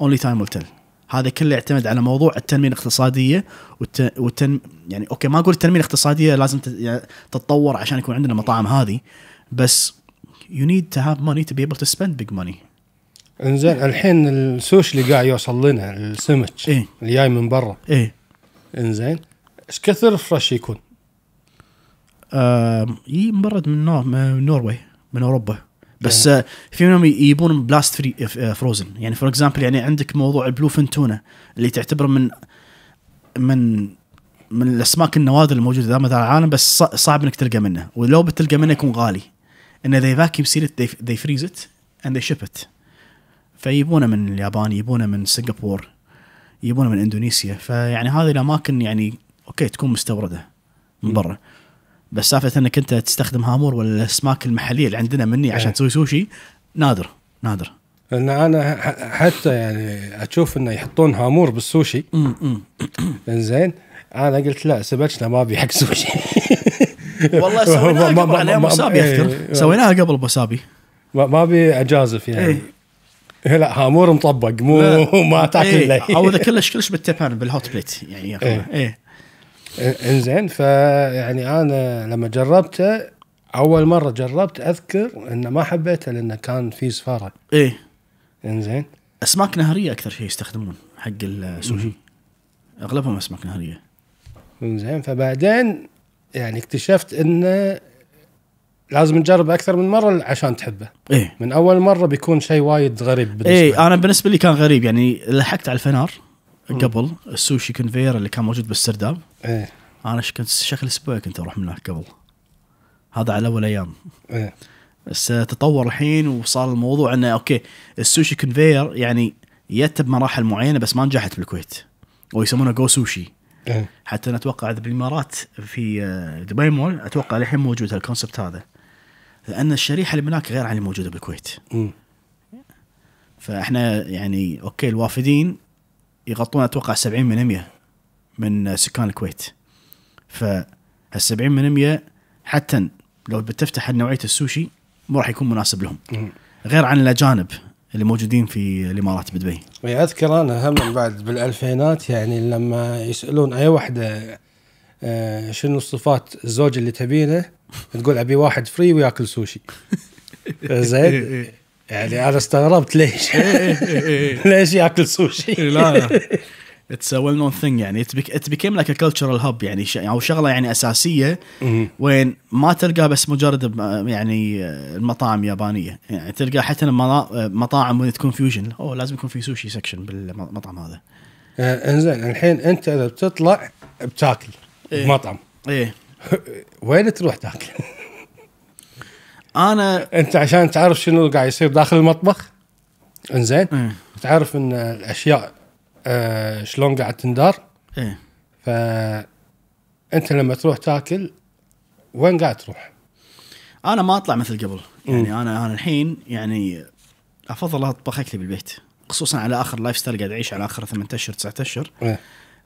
اونلي تايم will tell هذا كله يعتمد على موضوع التنميه الاقتصاديه والت... والتن يعني اوكي ما اقول التنميه الاقتصاديه لازم يعني تتطور عشان يكون عندنا مطاعم هذه بس يو نيد تو هاف ماني تو بي ايبل تو سبند بيج ماني انزين الحين السوش اللي قاعد يوصل لنا السمك إيه؟ اللي جاي من برا ايه انزين ايش كثر فرش يكون؟ آه، إيه، يي مبرد من نور من نوروي من اوروبا بس آه، في منهم يجيبون بلاست فري فروزن يعني فور اكزامبل يعني عندك موضوع البلوفن تونه اللي تعتبر من من من الاسماك النوادر الموجوده دائما على العالم بس صعب انك تلقى منه ولو بتلقى منه يكون غالي ان they فاكيوم سيل it فريز ات اند it شيب ات فيجيبونه من اليابان يجيبونه من سنغافور يجيبونه من اندونيسيا فيعني هذه الاماكن يعني اوكي تكون مستورده من برا بس سالفه انك انت تستخدم هامور ولا الاسماك المحليه اللي عندنا مني إيه. عشان تسوي سوشي نادر نادر لان انا حتى يعني اشوف انه يحطون هامور بالسوشي انزين انا قلت لا سبتشنا ما ابي حق سوشي والله سويناها قبل ابو بوسابي اذكر سويناها قبل بوسابي ما ابي اجازف يعني ايه. إيه، لا هامور مطبق مو ما تاكل ايه. او اذا كلش كلش بالتبان بالهوت بليت يعني ايه. ايه انزين فيعني انا لما جربته اول مره جربت اذكر انه ما حبيته لانه كان في سفاره ايه انزين اسماك نهريه اكثر شيء يستخدمون حق السوشي اغلبهم اسماك نهريه انزين فبعدين يعني اكتشفت انه لازم نجرب اكثر من مره عشان تحبه ايه من اول مره بيكون شيء وايد غريب بالنسبه ايه انا بالنسبه لي كان غريب يعني لحقت على الفنار قبل السوشي كونفير اللي كان موجود بالسرداب ايه انا كنت شكل اسبوع كنت اروح من هناك قبل هذا على اول ايام ايه بس تطور الحين وصار الموضوع انه اوكي السوشي كونفير يعني جت بمراحل معينه بس ما نجحت بالكويت ويسمونه جو سوشي إيه. حتى نتوقع اتوقع بالامارات في آه، دبي مول اتوقع للحين موجود هالكونسبت هذا لان الشريحه اللي هناك غير عن اللي موجوده بالكويت م. فاحنا يعني اوكي الوافدين يغطون اتوقع 70% من سكان الكويت فهال 70 من 100 حتى لو بتفتح نوعيه السوشي مو راح يكون مناسب لهم غير عن الاجانب اللي موجودين في الامارات بدبي. اذكر انا هم بعد بالالفينات يعني لما يسالون اي وحده آه، شنو صفات الزوج اللي تبينه تقول ابي واحد فري وياكل سوشي. زين يعني انا استغربت ليش إيه، إيه، إيه، ليش ياكل سوشي؟ لا اتس ويل نون ثينج يعني ات بيكيم لايك كلتشرال هاب يعني او شغله يعني اساسيه وين ما تلقى بس مجرد يعني المطاعم اليابانيه يعني تلقى حتى مطاعم وين تكون فيوجن اوه لازم يكون في سوشي سكشن بالمطعم هذا آه، انزين الحين انت اذا بتطلع بتاكل إيه. مطعم ايه وين تروح تاكل؟ انا انت عشان تعرف شنو قاعد يصير داخل المطبخ انزين إيه. تعرف ان الاشياء آه شلون قاعد تندار ايه انت لما تروح تاكل وين قاعد تروح؟ انا ما اطلع مثل قبل يعني م. انا انا الحين يعني افضل اطبخ اكلي بالبيت خصوصا على اخر لايف ستايل قاعد اعيش على اخر 8 اشهر 9 اشهر إيه.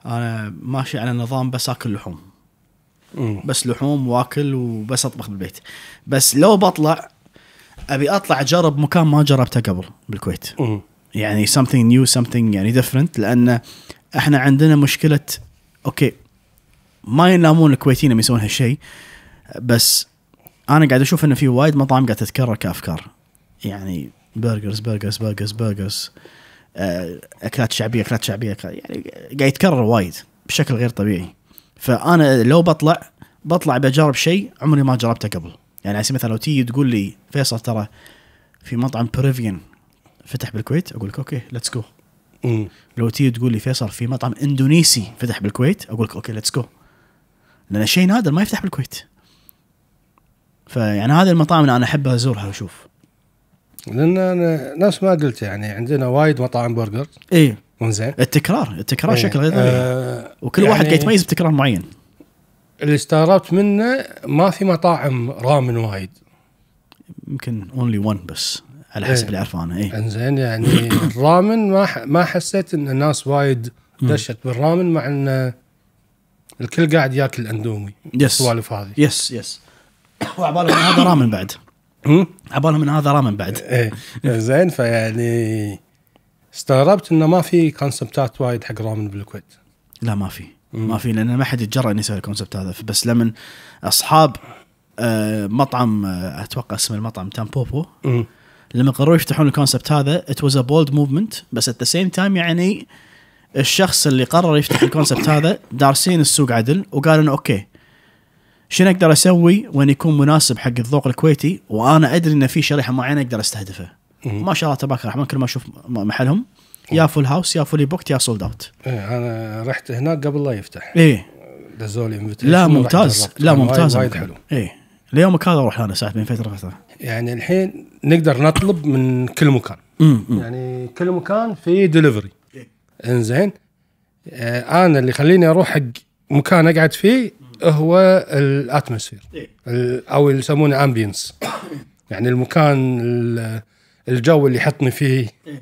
انا ماشي على نظام بس اكل لحوم م. بس لحوم واكل وبس اطبخ بالبيت بس لو بطلع ابي اطلع اجرب مكان ما جربته قبل بالكويت م. يعني something new something يعني different لان احنا عندنا مشكله اوكي ما ينامون الكويتيين لما يسوون هالشيء بس انا قاعد اشوف انه في وايد مطاعم قاعده تتكرر كافكار يعني برجرز برجرز برجرز برجرز اكلات شعبيه اكلات شعبيه أكلات يعني قاعد يتكرر وايد بشكل غير طبيعي فانا لو بطلع بطلع بجرب شيء عمري ما جربته قبل يعني على سبيل المثال لو تيجي تقول لي فيصل ترى في مطعم بريفيان فتح بالكويت اقول لك اوكي ليتس جو لو تيجي تقول لي فيصل في مطعم اندونيسي فتح بالكويت اقول لك اوكي ليتس جو لان شيء نادر ما يفتح بالكويت فيعني هذه المطاعم اللي انا احب ازورها واشوف لان انا نفس ما قلت يعني عندنا وايد مطاعم برجر اي زين التكرار التكرار إيه. شكل غير طبيعي آه وكل يعني واحد قاعد يتميز بتكرار معين اللي استغربت منه ما في مطاعم رامن وايد يمكن اونلي 1 بس على حسب إيه. اللي اعرفه انا إيه. اي انزين يعني الرامن ما ح... ما حسيت ان الناس وايد دشت بالرامن مع ان الكل قاعد ياكل اندومي يس السوالف هذه يس يس وعبالهم من هذا رامن بعد عبالهم من هذا رامن بعد ايه زين فيعني استغربت انه ما في كونسبتات وايد حق رامن بالكويت لا ما في ما في لان ما حد يتجرأ انه يسوي الكونسبت هذا بس لما اصحاب آه، مطعم آه، اتوقع اسم المطعم تامبوبو لما قرروا يفتحون الكونسبت هذا ات واز ا بولد موفمنت بس ات ذا سيم تايم يعني الشخص اللي قرر يفتح الكونسبت هذا دارسين السوق عدل وقال انه اوكي شنو اقدر اسوي وين يكون مناسب حق الذوق الكويتي وانا ادري ان في شريحه معينه اقدر استهدفها ما شاء الله تبارك الرحمن كل ما اشوف محلهم يا فول هاوس يا فولي بوكت يا سولد اوت ايه انا رحت هناك قبل لا يفتح ايه دزولي لا ممتاز لا ممتاز وايد حلو ايه ليومك هذا اروح انا ساعات بين فتره وفتره يعني الحين نقدر نطلب من كل مكان يعني كل مكان في دليفري انزين آه انا اللي خليني اروح حق مكان اقعد فيه هو الاتموسفير او اللي يسمونه امبينس يعني المكان الجو اللي يحطني فيه إيه.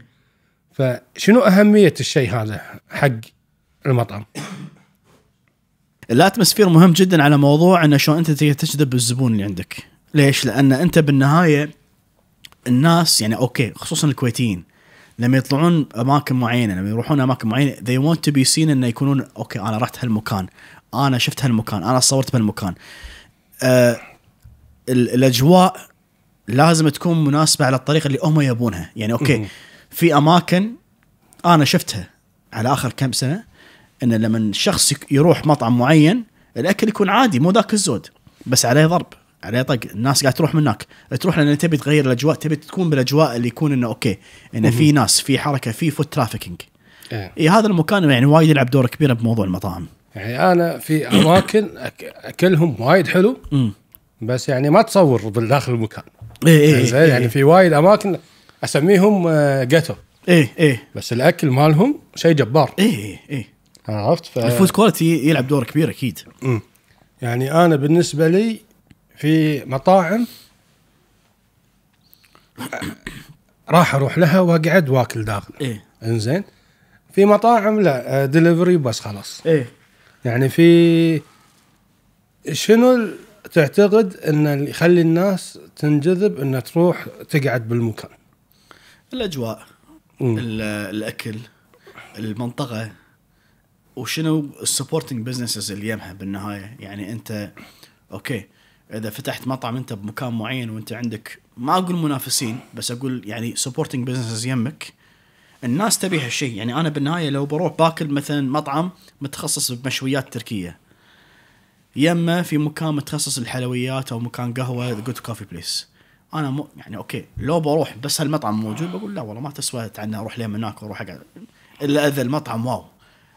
فشنو اهميه الشيء هذا حق المطعم؟ الاتموسفير مهم جدا على موضوع انه شلون انت تجذب الزبون اللي عندك. ليش؟ لان انت بالنهايه الناس يعني اوكي خصوصا الكويتيين لما يطلعون اماكن معينه لما يروحون اماكن معينه they want to be seen انه يكونون اوكي انا رحت هالمكان انا شفت هالمكان انا صورت بهالمكان آه الاجواء لازم تكون مناسبه على الطريقه اللي هم يبونها يعني اوكي في اماكن انا شفتها على اخر كم سنه ان لما الشخص يروح مطعم معين الاكل يكون عادي مو ذاك الزود بس عليه ضرب على طق الناس قاعد تروح من هناك تروح لان تبي تغير الاجواء تبي تكون بالاجواء اللي يكون انه اوكي انه في ناس في حركه في فوت ترافيكينج إيه. هذا المكان يعني وايد يلعب دور كبير بموضوع المطاعم يعني انا في اماكن اكلهم وايد حلو بس يعني ما تصور بالداخل المكان إيه إيه يعني, إيه،, يعني إيه في وايد اماكن اسميهم جاتو آه، ايه ايه بس الاكل مالهم شيء جبار ايه ايه, إيه. عرفت ف... الفود كواليتي يلعب دور كبير اكيد امم يعني انا بالنسبه لي في مطاعم راح اروح لها واقعد واكل داخل ايه انزين في مطاعم لا دليفري آه، بس خلاص ايه يعني في شنو تعتقد ان اللي يخلي الناس تنجذب ان تروح تقعد بالمكان الاجواء الاكل المنطقه وشنو السبورتنج بزنسز اللي يمها بالنهايه يعني انت اوكي اذا فتحت مطعم انت بمكان معين وانت عندك ما اقول منافسين بس اقول يعني سبورتنج بزنسز يمك الناس تبي هالشيء يعني انا بالنهايه لو بروح باكل مثلا مطعم متخصص بمشويات تركيه يما في مكان متخصص الحلويات او مكان قهوه ذا جود كوفي بليس انا مو يعني اوكي لو بروح بس هالمطعم موجود بقول لا والله ما تسوى اتعنى اروح لين هناك واروح اقعد الا اذا المطعم واو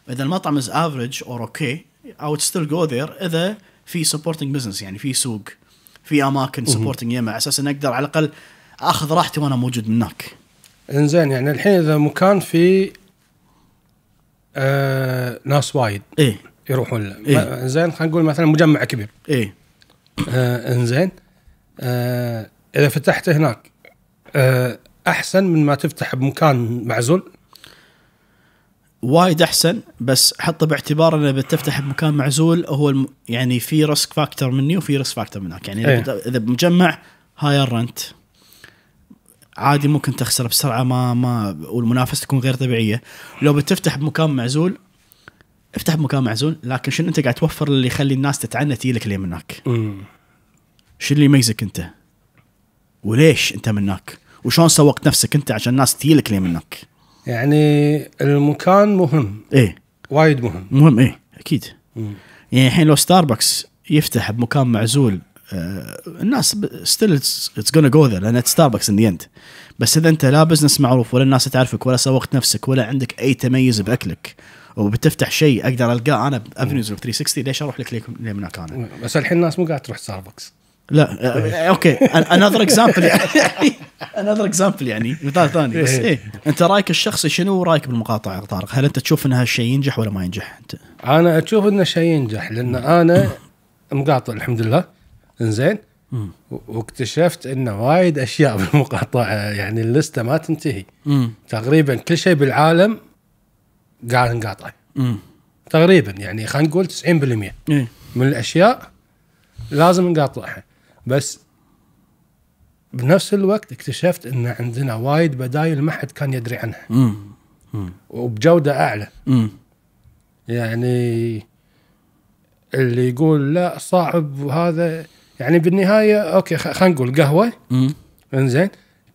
اذا المطعم از افريج اور اوكي اي ستيل جو ذير اذا في سبورتنج بزنس يعني في سوق في اماكن سبورتنج يمه على اساس اني اقدر على الاقل اخذ راحتي وانا موجود من هناك. انزين يعني الحين اذا مكان في آه ناس وايد ايه يروحون له إيه؟ انزين خلينا نقول مثلا مجمع كبير اي آه انزين آه اذا فتحت هناك آه احسن من ما تفتح بمكان معزول وايد احسن بس حطه باعتبار انه بتفتح بمكان معزول هو الم... يعني في ريسك فاكتور مني وفي ريسك فاكتور منك يعني اذا, ايه. بمجمع هاير رنت عادي ممكن تخسر بسرعه ما ما والمنافسه تكون غير طبيعيه لو بتفتح بمكان معزول افتح بمكان معزول لكن شنو انت قاعد توفر اللي يخلي الناس تتعنى تجي لك ليه منك شو شنو اللي يميزك انت؟ وليش انت منك وشلون سوقت نفسك انت عشان الناس تجي لك ليه منك يعني المكان مهم ايه وايد مهم مهم ايه اكيد مم. يعني الحين لو ستاربكس يفتح بمكان معزول آه الناس ستيل اتس جونا جو ذير لان ستاربكس ان ذا اند بس اذا انت لا بزنس معروف ولا الناس تعرفك ولا سوقت نفسك ولا عندك اي تميز باكلك وبتفتح شيء اقدر القاه انا بافنيوز 360 ليش اروح لك هناك انا؟ بس الحين الناس مو قاعد تروح ستاربكس لا آه، آه، اوكي انذر اكزامبل يعني انا اذر اكزامبل يعني مثال ثاني بس إيه. ايه انت رايك الشخصي شنو رايك بالمقاطعه طارق؟ هل انت تشوف ان هالشيء ينجح ولا ما ينجح انت؟ انا اشوف انه شيء ينجح لان انا مقاطع الحمد لله انزين واكتشفت انه وايد اشياء بالمقاطعه يعني اللسته ما تنتهي تقريبا كل شيء بالعالم قاعد نقاطعه تقريبا يعني خلينا نقول 90% إيه. من الاشياء لازم نقاطعها بس بنفس الوقت اكتشفت ان عندنا وايد بدايل ما حد كان يدري عنها مم. مم. وبجوده اعلى مم. يعني اللي يقول لا صعب وهذا يعني بالنهايه اوكي خلينا نقول قهوه انزين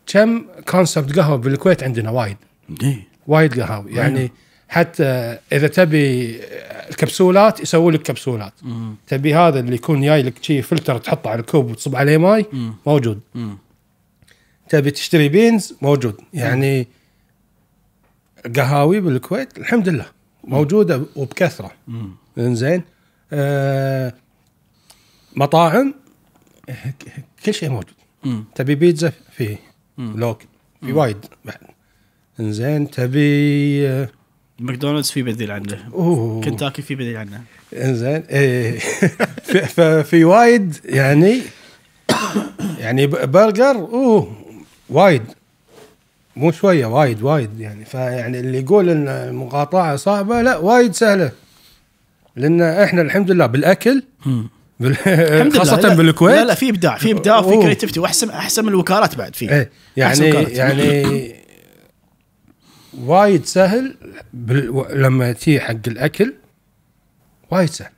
كم كونسبت قهوه بالكويت عندنا وايد دي. إيه. وايد قهاوي يعني حتى اذا تبي الكبسولات يسووا لك كبسولات مم. تبي هذا اللي يكون جاي لك شي فلتر تحطه على الكوب وتصب عليه ماي مم. موجود مم. تبي تشتري بينز موجود يعني قهاوي بالكويت الحمد لله موجوده وبكثره انزين آه مطاعم كل شيء موجود تبي بيتزا في لوك في وايد بعد انزين تبي آه، ماكدونالدز في بديل عنه أوه. كنتاكي في بديل عنه انزين ايه ففي وايد يعني يعني برجر اوه وايد مو شويه وايد وايد يعني فيعني اللي يقول ان المقاطعه صعبه لا وايد سهله لان احنا الحمد لله بالاكل بال... الحمد خاصه لله. بالكويت لا لا في ابداع في ابداع في كريتيفيتي واحسن احسن من الوكالات بعد في ايه يعني يعني وايد سهل بال... لما تيجي حق الاكل وايد سهل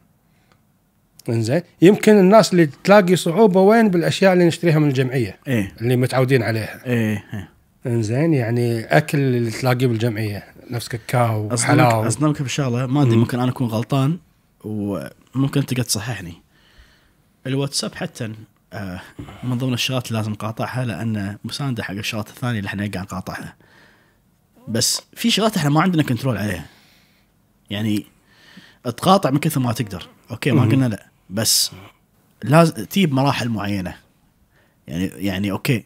انزين يمكن الناس اللي تلاقي صعوبه وين بالاشياء اللي نشتريها من الجمعيه إيه؟ اللي متعودين عليها إيه؟ إيه؟ انزين يعني اكل اللي تلاقيه بالجمعيه نفس كاكاو حلاوه اصدمك بشغله ما ادري ممكن انا اكون غلطان وممكن انت قد تصححني الواتساب حتى آه، من ضمن الشغلات اللي لازم قاطعها لان مسانده حق الشغلات الثانيه اللي احنا قاعد نقاطعها بس في شغلات احنا ما عندنا كنترول عليها يعني تقاطع من كثر ما تقدر اوكي ما قلنا لا بس لازم تجيب مراحل معينه يعني يعني اوكي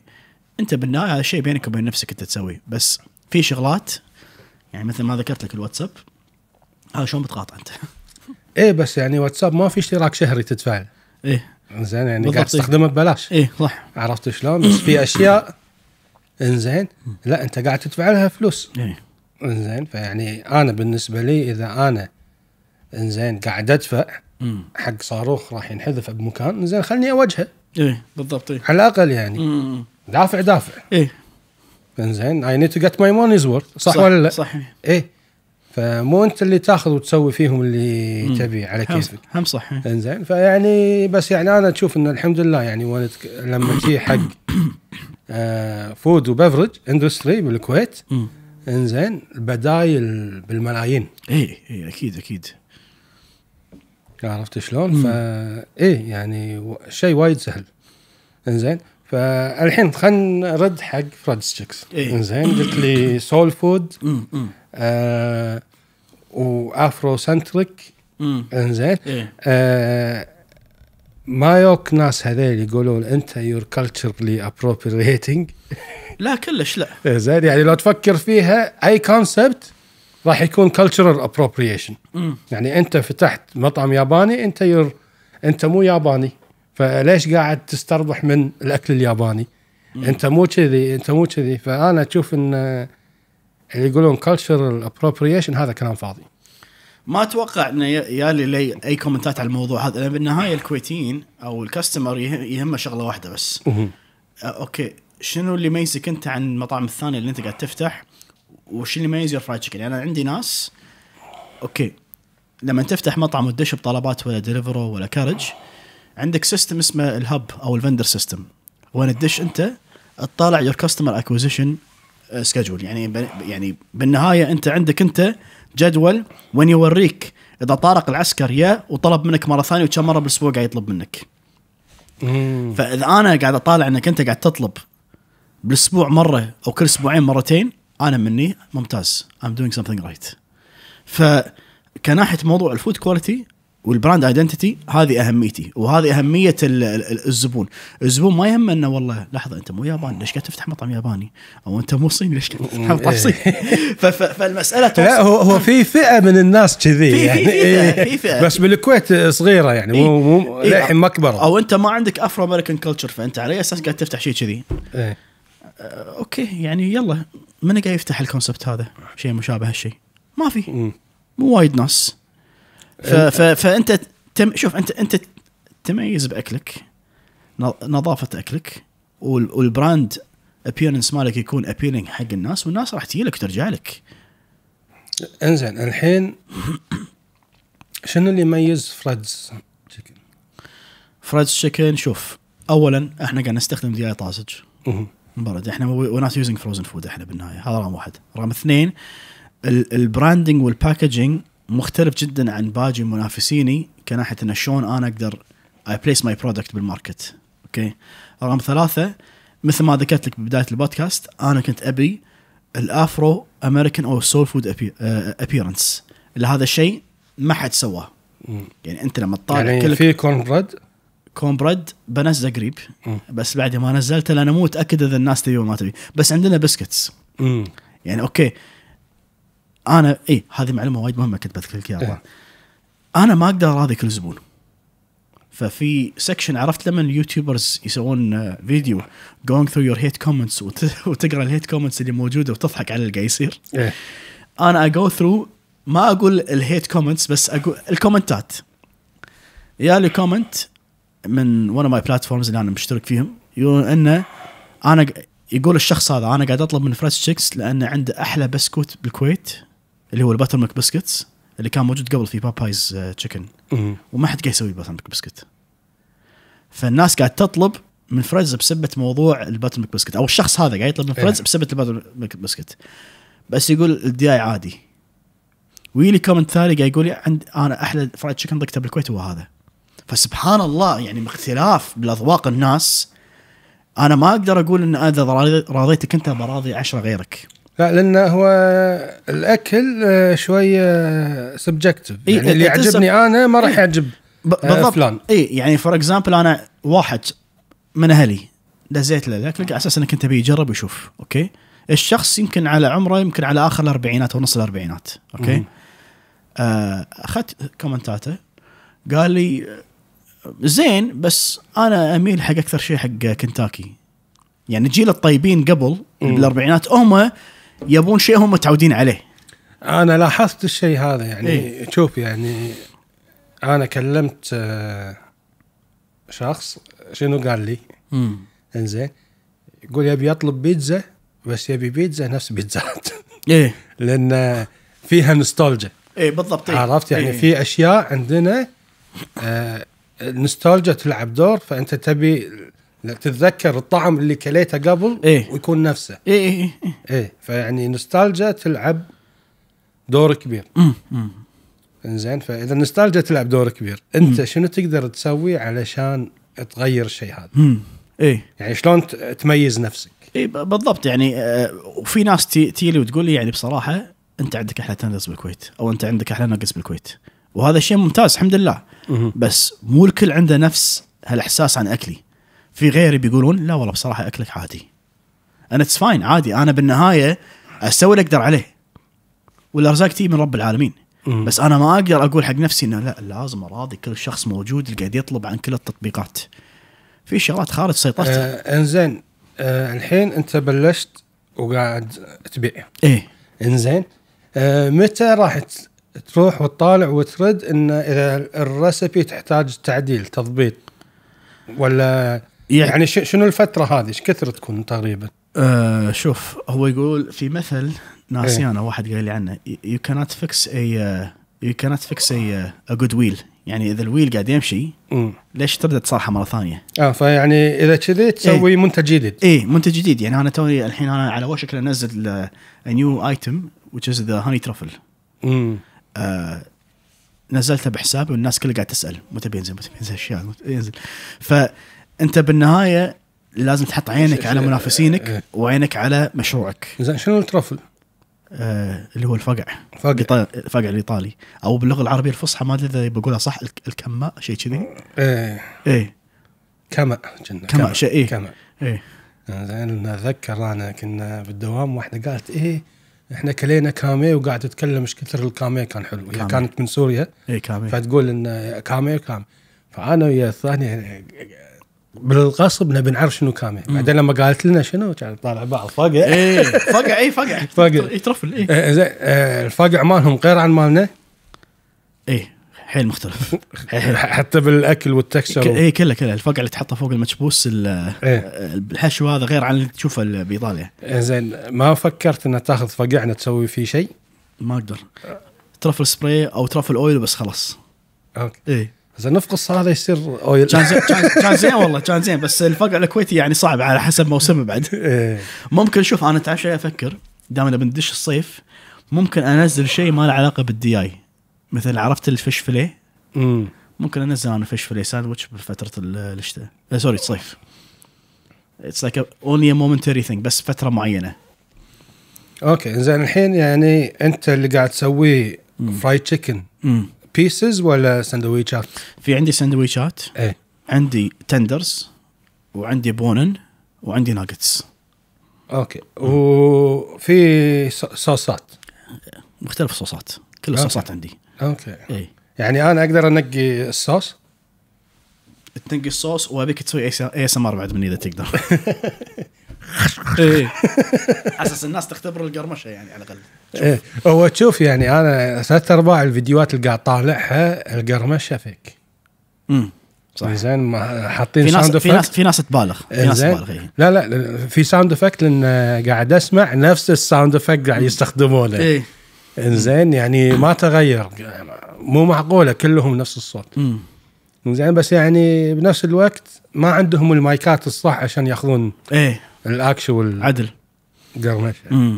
انت بالنهايه هذا الشيء بينك وبين نفسك انت تسويه بس في شغلات يعني مثل ما ذكرت لك الواتساب هذا شلون بتقاطع انت؟ ايه بس يعني واتساب ما في اشتراك شهري تدفع ايه انزين يعني قاعد إيه. تستخدمه ببلاش ايه صح عرفت شلون؟ بس في اشياء انزين لا انت قاعد تدفع لها فلوس ايه انزين فيعني انا بالنسبه لي اذا انا انزين قاعد ادفع حق صاروخ راح ينحذف بمكان زين خلني اواجهه ايه بالضبط إيه. على الاقل يعني مم. دافع دافع ايه زين اي نيد تو جيت ماي مونيز وورث صح, ولا لا؟ صح ايه فمو انت اللي تاخذ وتسوي فيهم اللي تبي على كيفك هم صح إيه. انزين فيعني بس يعني انا اشوف ان الحمد لله يعني لما تجي حق آه فود وبفرج اندستري بالكويت انزين البدايل بالملايين اي اي اكيد اكيد عرفت شلون؟ فا ايه يعني شيء وايد سهل انزين فالحين خلينا نرد حق فريد ستيكس إيه. انزين قلت لي سول فود آه وافرو سنتريك انزين إيه. آه ما يوك ناس هذيل يقولون انت يور كلتشرلي ابروبريتنج لا كلش لا زين يعني لو تفكر فيها اي كونسبت راح يكون كلتشرال ابروبريشن يعني انت فتحت مطعم ياباني انت ير انت مو ياباني فليش قاعد تستربح من الاكل الياباني مم. انت مو كذي انت مو كذي فانا اشوف ان اللي يقولون كلتشرال ابروبريشن هذا كلام فاضي ما اتوقع انه يا لي اي كومنتات على الموضوع هذا لان بالنهايه الكويتيين او الكاستمر يهمه شغله واحده بس مم. اوكي شنو اللي يميزك انت عن المطعم الثاني اللي انت قاعد تفتح وش اللي يميز يور فرايد تشيكن يعني انا عندي ناس اوكي لما تفتح مطعم وتدش بطلبات ولا ديليفرو ولا كارج عندك سيستم اسمه الهب او الفندر سيستم وين تدش انت تطالع يور كاستمر اكوزيشن سكجول يعني يعني بالنهايه انت عندك انت جدول وين يوريك اذا طارق العسكر يا وطلب منك مره ثانيه وكم مره بالاسبوع قاعد يطلب منك. فاذا انا قاعد اطالع انك انت قاعد تطلب بالاسبوع مره او كل اسبوعين مرتين انا مني ممتاز دوينغ سمثينغ رايت ف فكناحيه موضوع الفود كواليتي والبراند ايدنتيتي هذه اهميتي وهذه اهميه الـ الـ الزبون، الزبون ما يهمه انه والله لحظه انت مو ياباني ليش قاعد تفتح مطعم ياباني؟ او انت مو صيني ليش قاعد تفتح مطعم صيني؟ فالمساله لا هو هو في فئه من الناس كذي يعني في فئه في إيه. فئه بس بالكويت صغيره يعني مو إيه. مو إيه. للحين ما كبرت او انت ما عندك افرو امريكان كلتشر فانت على اساس قاعد تفتح شيء كذي؟ ايه أه، اوكي يعني يلا من قاعد يفتح الكونسبت هذا شيء مشابه هالشيء ما في مو وايد ناس ف... ف... فانت تم... شوف انت انت تميز باكلك نظافه اكلك والبراند ابيرنس مالك يكون ابيلينج حق الناس والناس راح تجي لك ترجع لك انزين الحين شنو اللي يميز فريدز تشيكن؟ فريدز تشيكن شوف اولا احنا قاعد نستخدم دياي طازج برد احنا وناس يوزنج فروزن فود احنا بالنهايه هذا رقم واحد رقم اثنين البراندنج والباكجينج مختلف جدا عن باقي منافسيني كناحيه انه شلون انا اقدر اي بليس ماي برودكت بالماركت اوكي رقم ثلاثه مثل ما ذكرت لك ببدايه البودكاست انا كنت ابي الافرو امريكان او سول فود ابيرنس اللي هذا الشيء ما حد سواه يعني انت لما تطالع يعني في كورن بريد كومبرد بنزل قريب بس بعد ما نزلته لانه مو متاكد اذا الناس تبي ولا ما تبي بس عندنا بسكتس يعني اوكي انا اي هذه معلومه وايد مهمه كنت بذكر لك اياها انا ما اقدر اراضي كل زبون ففي سكشن عرفت لما اليوتيوبرز يسوون فيديو جوينج ثرو يور هيت كومنتس وتقرا الهيت كومنتس اللي موجوده وتضحك على اللي قاعد يصير إيه. انا اجو ثرو ما اقول الهيت كومنتس بس اقول الكومنتات يا لي كومنت من ون اوف ماي بلاتفورمز اللي انا مشترك فيهم يقولون انه انا يقول الشخص هذا انا قاعد اطلب من فريش تشيكس لانه عنده احلى بسكوت بالكويت اللي هو الباتر ميك بسكتس اللي كان موجود قبل في بابايز آه، تشيكن وما حد قاعد يسوي الباتر ميك بسكت فالناس قاعد تطلب من فريز بسبه موضوع الباتر ميك بسكت او الشخص هذا قاعد يطلب من فريز إيه. بسبه الباتر ميك بسكت بس يقول الدياي عادي ويلي كومنت ثاني قاعد يقول عند انا احلى فرايد تشيكن ضقته بالكويت هو هذا فسبحان الله يعني باختلاف بالاذواق الناس انا ما اقدر اقول ان اذا راضيتك انت براضي عشرة غيرك لا لان هو الاكل آه، شوي سبجكتيف آه، يعني إيه اللي يعجبني انا ما راح إيه يعجب آه، بالضبط فلان اي يعني فور اكزامبل انا واحد من اهلي دزيت له الاكل على اساس انك انت بيجرب ويشوف اوكي الشخص يمكن على عمره يمكن على اخر الاربعينات ونص الاربعينات اوكي اخذت كومنتاته قال لي زين بس انا اميل حق اكثر شيء حق كنتاكي يعني جيل الطيبين قبل بالاربعينات هم يبون شيء هم متعودين عليه انا لاحظت الشيء هذا يعني إيه؟ شوف يعني انا كلمت آه، شخص شنو قال لي امم انزين يقول يبي يطلب بيتزا بس يبي بيتزا نفس بيتزات ايه لان فيها نوستالجيا ايه بالضبط إيه. عرفت يعني إيه؟ في اشياء عندنا آه النوستالجيا تلعب دور فانت تبي تتذكر الطعم اللي كليته قبل إيه؟ ويكون نفسه اي اي اي إيه فيعني النوستالجيا تلعب دور كبير انزين فاذا النوستالجيا تلعب دور كبير انت مم. شنو تقدر تسوي علشان تغير الشيء هذا مم. ايه يعني شلون تميز نفسك اي بالضبط يعني آه وفي ناس تجي لي وتقول لي يعني بصراحه انت عندك احلى تنقص بالكويت او انت عندك احلى ناقص بالكويت وهذا شيء ممتاز الحمد لله بس مو الكل عنده نفس هالاحساس عن اكلي في غيري بيقولون لا والله بصراحه اكلك عادي انا اتس فاين عادي انا بالنهايه اسوي اللي اقدر عليه والارزاق تجي من رب العالمين بس انا ما اقدر اقول حق نفسي انه لا لازم اراضي كل شخص موجود اللي قاعد يطلب عن كل التطبيقات في شغلات خارج سيطرتي آه انزين آه الحين انت بلشت وقاعد تبيع ايه انزين آه متى راح تروح وتطالع وترد ان اذا الريسبي تحتاج تعديل تضبيط ولا يعني شنو الفتره هذه ايش كثر تكون تقريبا؟ آه شوف هو يقول في مثل ناسيانه ايه. واحد قال لي عنه يو كانت فيكس اي يو كانت فيكس اي جود ويل يعني اذا الويل قاعد يمشي ليش ترد تصلحه مره ثانيه؟ اه فيعني اذا كذي إيه. تسوي ايه. منتج جديد اي منتج جديد يعني انا توني الحين انا على وشك انزل نيو ايتم which is the honey truffle آه، نزلته بحسابي والناس كلها قاعد تسال متى بينزل متى بينزل اشياء يعني؟ متى بينزل فانت بالنهايه لازم تحط عينك على منافسينك إيه. وعينك على مشروعك زين شنو الترفل؟ آه اللي هو الفقع فقع الفقع الايطالي او باللغه العربيه الفصحى ما ادري اذا بقولها صح الكماء شيء كذي ايه ايه كماء كماء شيء ايه كماء ايه آه، زين اتذكر انا كنا بالدوام واحده قالت ايه احنا كلينا كامي وقاعد تتكلم ايش كثر الكامي كان حلو هي كانت من سوريا اي كامي فتقول ان كامي كام فانا ويا الثاني بالغصب نبي نعرف شنو كامي بعدين لما قالت لنا شنو كان طالع بعض فقع اي فقع اي فقع فقع اي ترفل اي الفقع مالهم غير عن مالنا اي حيل مختلف حتى بالاكل والتكسر اي كله كله الفقع اللي تحطه فوق المكبوس إيه. الحشو هذا غير عن اللي تشوفه بايطاليا إيه، زين ما فكرت انك تاخذ فقعنا تسوي فيه شيء؟ ما اقدر ترفل سبراي او ترفل اويل بس خلاص اوكي اي زين نفقص هذا يصير اويل كان زين كان زين والله كان زين بس الفقع الكويتي يعني صعب على حسب موسمه بعد إيه. ممكن شوف انا تعال افكر دائما بندش الصيف ممكن انزل شيء ما له علاقه بالدياي مثل عرفت الفش فلي ممكن انزل انا فش فلي ساندويتش بفتره الشتاء آه، سوري الصيف اتس لايك اونلي مومنتري ثينج بس فتره معينه اوكي زين الحين يعني انت اللي قاعد تسويه فرايد تشيكن بيسز ولا سندويتشات؟ في عندي سندويتشات ايه عندي تندرز وعندي بونن وعندي ناجتس اوكي وفي صوصات مختلف الصوصات كل الصوصات عندي اوكي إيه؟ يعني انا اقدر انقي الصوص؟ تنقي الصوص وابيك تسوي اي اس ام ار بعد مني اذا تقدر على اساس الناس تختبر القرمشه يعني على الاقل ايه هو تشوف يعني انا ثلاث ارباع الفيديوهات اللي قاعد طالعها القرمشه فيك امم صح زين ما حاطين ساوند افكت في ناس في ناس تبالغ في ناس تبالغ لا لا في ساوند افكت لان قاعد اسمع نفس الساوند افكت قاعد يستخدمونه ايه انزين يعني ما تغير مو معقوله كلهم نفس الصوت زين بس يعني بنفس الوقت ما عندهم المايكات الصح عشان ياخذون ايه الاكشوال عدل قرمشه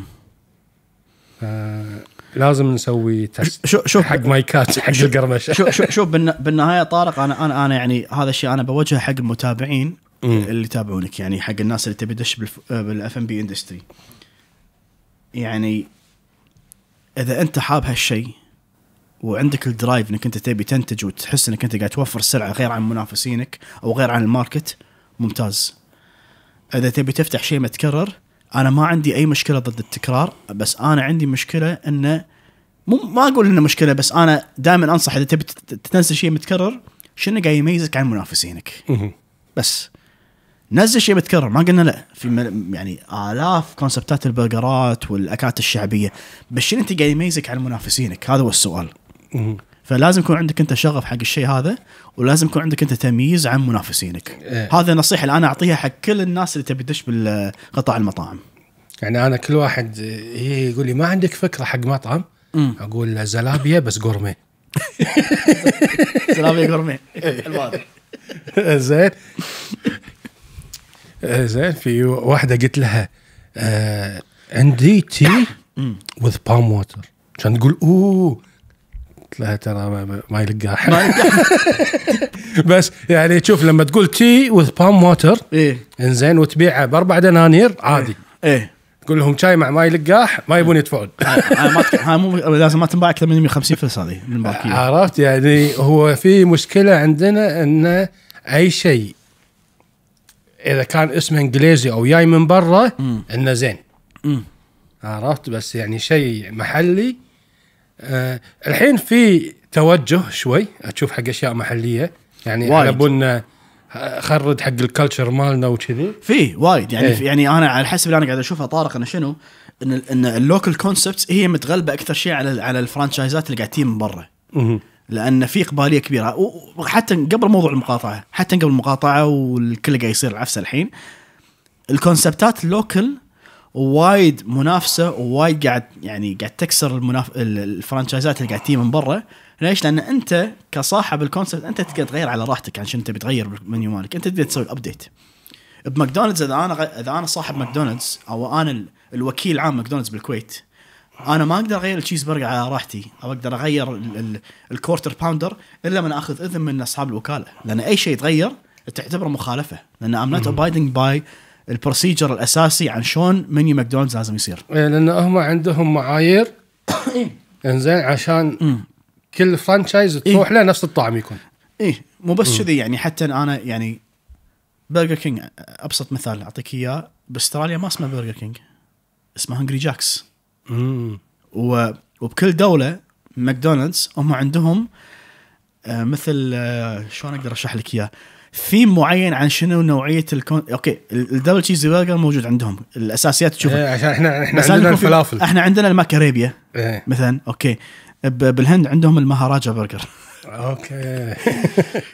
لازم نسوي تست شو حق مايكات حق القرمشه شوف شوف شو بالنهايه طارق انا انا انا يعني هذا الشيء انا بوجهه حق المتابعين مم. اللي يتابعونك يعني حق الناس اللي تبي تدش بالاف ام بي اندستري يعني اذا انت حاب هالشيء وعندك الدرايف انك انت تبي تنتج وتحس انك انت قاعد توفر سلعه غير عن منافسينك او غير عن الماركت ممتاز. اذا تبي تفتح شيء متكرر انا ما عندي اي مشكله ضد التكرار بس انا عندي مشكله انه مو ما اقول انه مشكله بس انا دائما انصح اذا تبي تنسى شيء متكرر شنو قاعد يميزك عن منافسينك. بس نزل شيء متكرر ما قلنا لا في مل... يعني الاف كونسبتات البرجرات والاكلات الشعبيه بس شنو انت قاعد يميزك عن منافسينك هذا هو السؤال فلازم يكون عندك انت شغف حق الشيء هذا ولازم يكون عندك انت تمييز عن منافسينك إيه. هذا نصيحه اللي انا اعطيها حق كل الناس اللي تبي تدش بالقطاع المطاعم يعني انا كل واحد يقول لي ما عندك فكره حق مطعم مم. اقول له زلابيه بس قرمه زلابيه قرمه إيه. زين آه، زين في واحده قلت لها آه عندي تي وذ بالم ووتر كان تقول اوه قلت لها ترى ما, ما يلقاح بس يعني شوف لما تقول تي وذ بالم ووتر ايه انزين وتبيعه باربع دنانير عادي ايه, تقول لهم شاي مع ماي لقاح ما يبون إيه. يدفعون هاي مو لازم ما تنباع اكثر من 150 فلس هذه من الباكيه عرفت يعني هو في مشكله عندنا انه اي شيء اذا كان اسمه انجليزي او جاي من برا انه زين عرفت بس يعني شيء محلي أه الحين في توجه شوي اشوف حق اشياء محليه يعني يبون آه، خرد حق الكلتشر مالنا وكذي في وايد يعني ايه. يعني انا على حسب اللي انا قاعد اشوفها طارق انه شنو ان ان اللوكل كونسبتس هي متغلبه اكثر شيء على على الفرانشايزات اللي قاعد تجي من برا لان في اقباليه كبيره وحتى قبل موضوع المقاطعه حتى قبل المقاطعه والكل قاعد يصير العفسه الحين الكونسبتات اللوكل وايد منافسه ووايد قاعد يعني قاعد تكسر المناف... الفرانشايزات اللي قاعد تجي من برا ليش؟ لان انت كصاحب الكونسبت انت تقدر تغير على راحتك عشان شنو تبي تغير بالمنيو مالك، انت تقدر تسوي ابديت. بماكدونالدز اذا انا اذا انا صاحب ماكدونالدز او انا الوكيل العام ماكدونالدز بالكويت انا ما اقدر اغير التشيز برجر على راحتي او اقدر اغير الكورتر باوندر الا من اخذ اذن من اصحاب الوكاله لان اي شيء يتغير تعتبره مخالفه لان ام نوت ابايدنج باي البروسيجر الاساسي عن شلون منيو ماكدونالدز لازم يصير إيه، لان هم عندهم معايير انزين عشان كل فرانشايز تروح إيه؟ له نفس الطعم يكون ايه مو بس كذي يعني حتى انا يعني برجر كينج ابسط مثال اعطيك اياه باستراليا ما اسمه برجر كينج اسمه هنجري جاكس و... وبكل دوله ماكدونالدز هم عندهم آه، مثل آه، شلون اقدر اشرح لك اياه ثيم معين عن شنو نوعيه الكون اوكي الدبل تشيز برجر موجود عندهم الاساسيات تشوفها إيه عشان احنا احنا عندنا الفلافل احنا عندنا الماكاريبيا إيه. مثلا اوكي بالهند عندهم المهاراجا برجر اوكي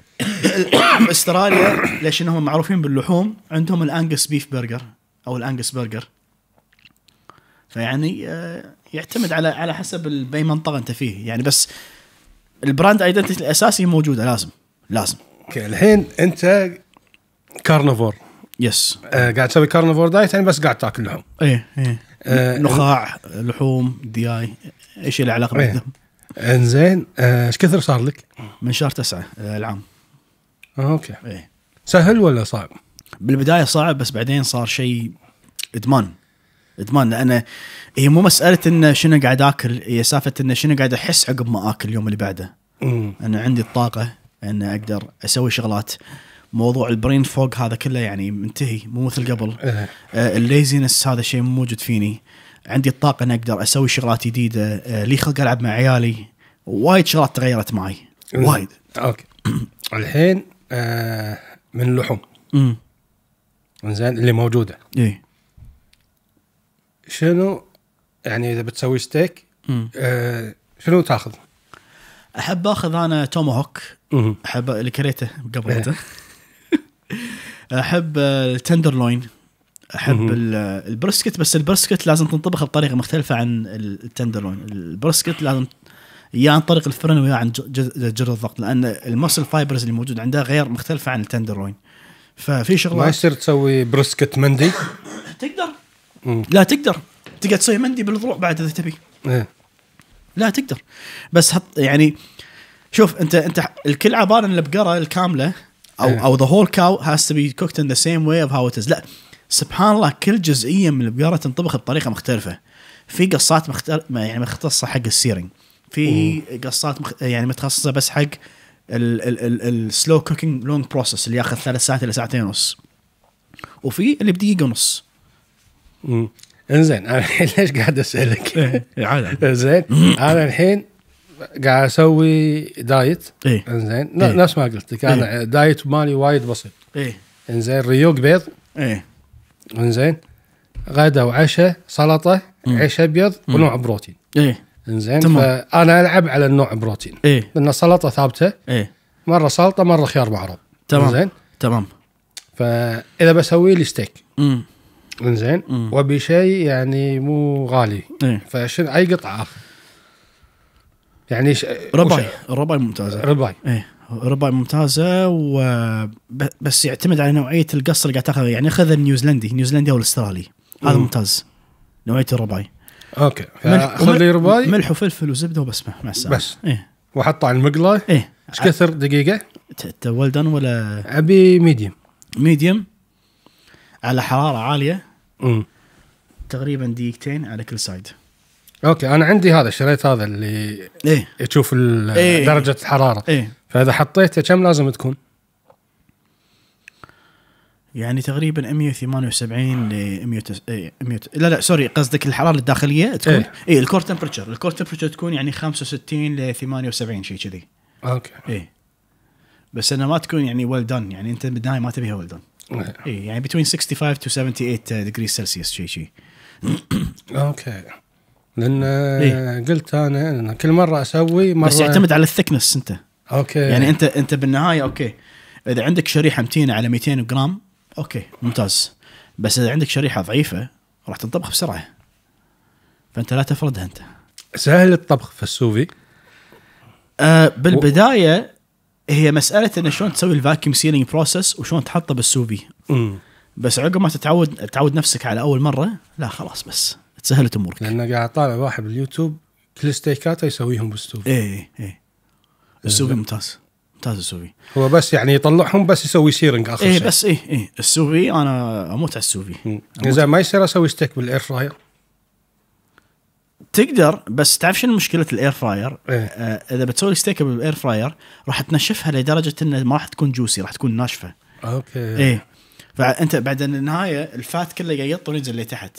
استراليا ليش انهم معروفين باللحوم عندهم الانجس بيف برجر او الانجس برجر فيعني آه، يعتمد على على حسب باي منطقه انت فيه يعني بس البراند ايدنتيتي الاساسي موجوده لازم لازم اوكي الحين انت كارنفور يس آه قاعد تسوي كارنفور دايت يعني بس قاعد تاكل لحوم ايه ايه آه نخاع لحوم دياي ايش له علاقه إيه. بالدم انزين آه، ايش كثر صار لك؟ من شهر تسعة آه، العام آه اوكي ايه سهل ولا صعب؟ بالبدايه صعب بس بعدين صار شيء ادمان ادمان لان هي مو مساله انه شنو قاعد اكل هي سالفه انه شنو قاعد احس عقب ما اكل اليوم اللي بعده انا عندي الطاقه ان اقدر اسوي شغلات موضوع البرين فوق هذا كله يعني منتهي مو مثل قبل إيه. آه الليزنس هذا شيء مو موجود فيني عندي الطاقه ان اقدر اسوي شغلات جديده آه لي خلق العب مع عيالي وايد شغلات تغيرت معي إيه. وايد اوكي الحين آه من اللحوم امم زين اللي موجوده اي شنو يعني اذا بتسوي ستيك آه شنو تاخذ؟ احب اخذ انا توموهوك احب اللي كريته قبل احب آه، التندرلوين احب آه، البرسكت بس البرسكت لازم تنطبخ بطريقه مختلفه عن التندرلوين البرسكت لازم يا عن طريق الفرن ويا عن جر الضغط لان المسل فايبرز اللي موجود عندها غير مختلفه عن التندرلوين ففي شغلات ما يصير تسوي برسكت مندي تقدر مم. لا تقدر تقعد تسوي مندي بالضلوع بعد اذا تبي إيه. لا تقدر بس هط يعني شوف انت انت الكل عباره ان البقره الكامله او إيه. او ذا هول كاو هاز تو بي كوكت ان ذا سيم واي اوف هاو لا سبحان الله كل جزئيه من البقره تنطبخ بطريقه مختلفه في قصات مختل... يعني مختصه حق السيرنج في قصات مخ... يعني متخصصه بس حق السلو كوكينج لونج بروسس اللي ياخذ ثلاث ساعات الى ساعتين ونص وفي اللي بدقيقه ونص انزين انا الحين ليش قاعد اسالك؟ إيه، إيه، عادي زين انا الحين قاعد اسوي دايت ايه انزين إيه. نفس ما قلت لك انا إيه؟ دايت مالي وايد بسيط ايه انزين ريوق بيض ايه انزين غدا وعشاء سلطه عيش ابيض ونوع بروتين ايه انزين فانا العب على النوع بروتين ايه لان السلطه ثابته ايه مره سلطه مره خيار معروف تمام زين تمام فاذا بسوي لي ستيك انزين وبشيء يعني مو غالي ايه. فشن اي قطعه يعني ش... رباي الرباي ممتازه رباي ايه رباي ممتازه و بس يعتمد على نوعيه القص اللي قاعد تاخذه يعني خذ النيوزلندي النيوزلندي او الاسترالي هذا ممتاز نوعيه الرباي اوكي خذ لي رباي ملح وفلفل وزبده وبس مع السلامه بس ايه واحطه على المقله ايه ايش كثر دقيقه؟ ولدن ولا ابي ميديوم ميديوم على حراره عاليه امم تقريبا دقيقتين على كل سايد اوكي انا عندي هذا شريت هذا اللي ايه تشوف إيه؟ درجه الحراره ايه فاذا حطيته كم لازم تكون؟ يعني تقريبا 178 ل 100 إيه، لا لا سوري قصدك الحراره الداخليه تكون اي إيه الكور تمبرتشر الكور تمبرتشر تكون يعني 65 ل 78 شيء كذي اوكي اي بس انها ما تكون يعني ويل well دن يعني انت بالنهايه ما تبيها ويل well دن اي يعني بتوين 65 تو 78 ديجري سلسيوس شيء شيء اوكي لان uh, إيه؟ قلت انا كل مره اسوي مره بس يعتمد على الثكنس انت اوكي يعني انت انت بالنهايه اوكي اذا عندك شريحه متينه على 200 جرام اوكي ممتاز بس اذا عندك شريحه ضعيفه راح تنطبخ بسرعه فانت لا تفردها انت سهل الطبخ في السوفي آه بالبدايه هي مساله ان شلون تسوي الفاكيوم سيلينج بروسس وشلون تحطه بالسوفي بس عقب ما تتعود تعود نفسك على اول مره لا خلاص بس تسهلت امورك لان قاعد طالع واحد باليوتيوب كل ستيكاته يسويهم بالسوفي اي اي السوفي ممتاز ممتاز السوفي هو بس يعني يطلعهم بس يسوي سيرنج اخر إيه، شيء اي بس اي اي السوفي انا اموت على السوفي زين ما يصير اسوي ستيك بالاير فراير تقدر بس تعرف شنو مشكله الاير فراير؟ إيه. آه، اذا بتسوي ستيك بالاير فراير راح تنشفها لدرجه انه ما راح تكون جوسي راح تكون ناشفه. اوكي. ايه فانت بعد النهايه الفات كله قاعد يطلع وينزل لتحت.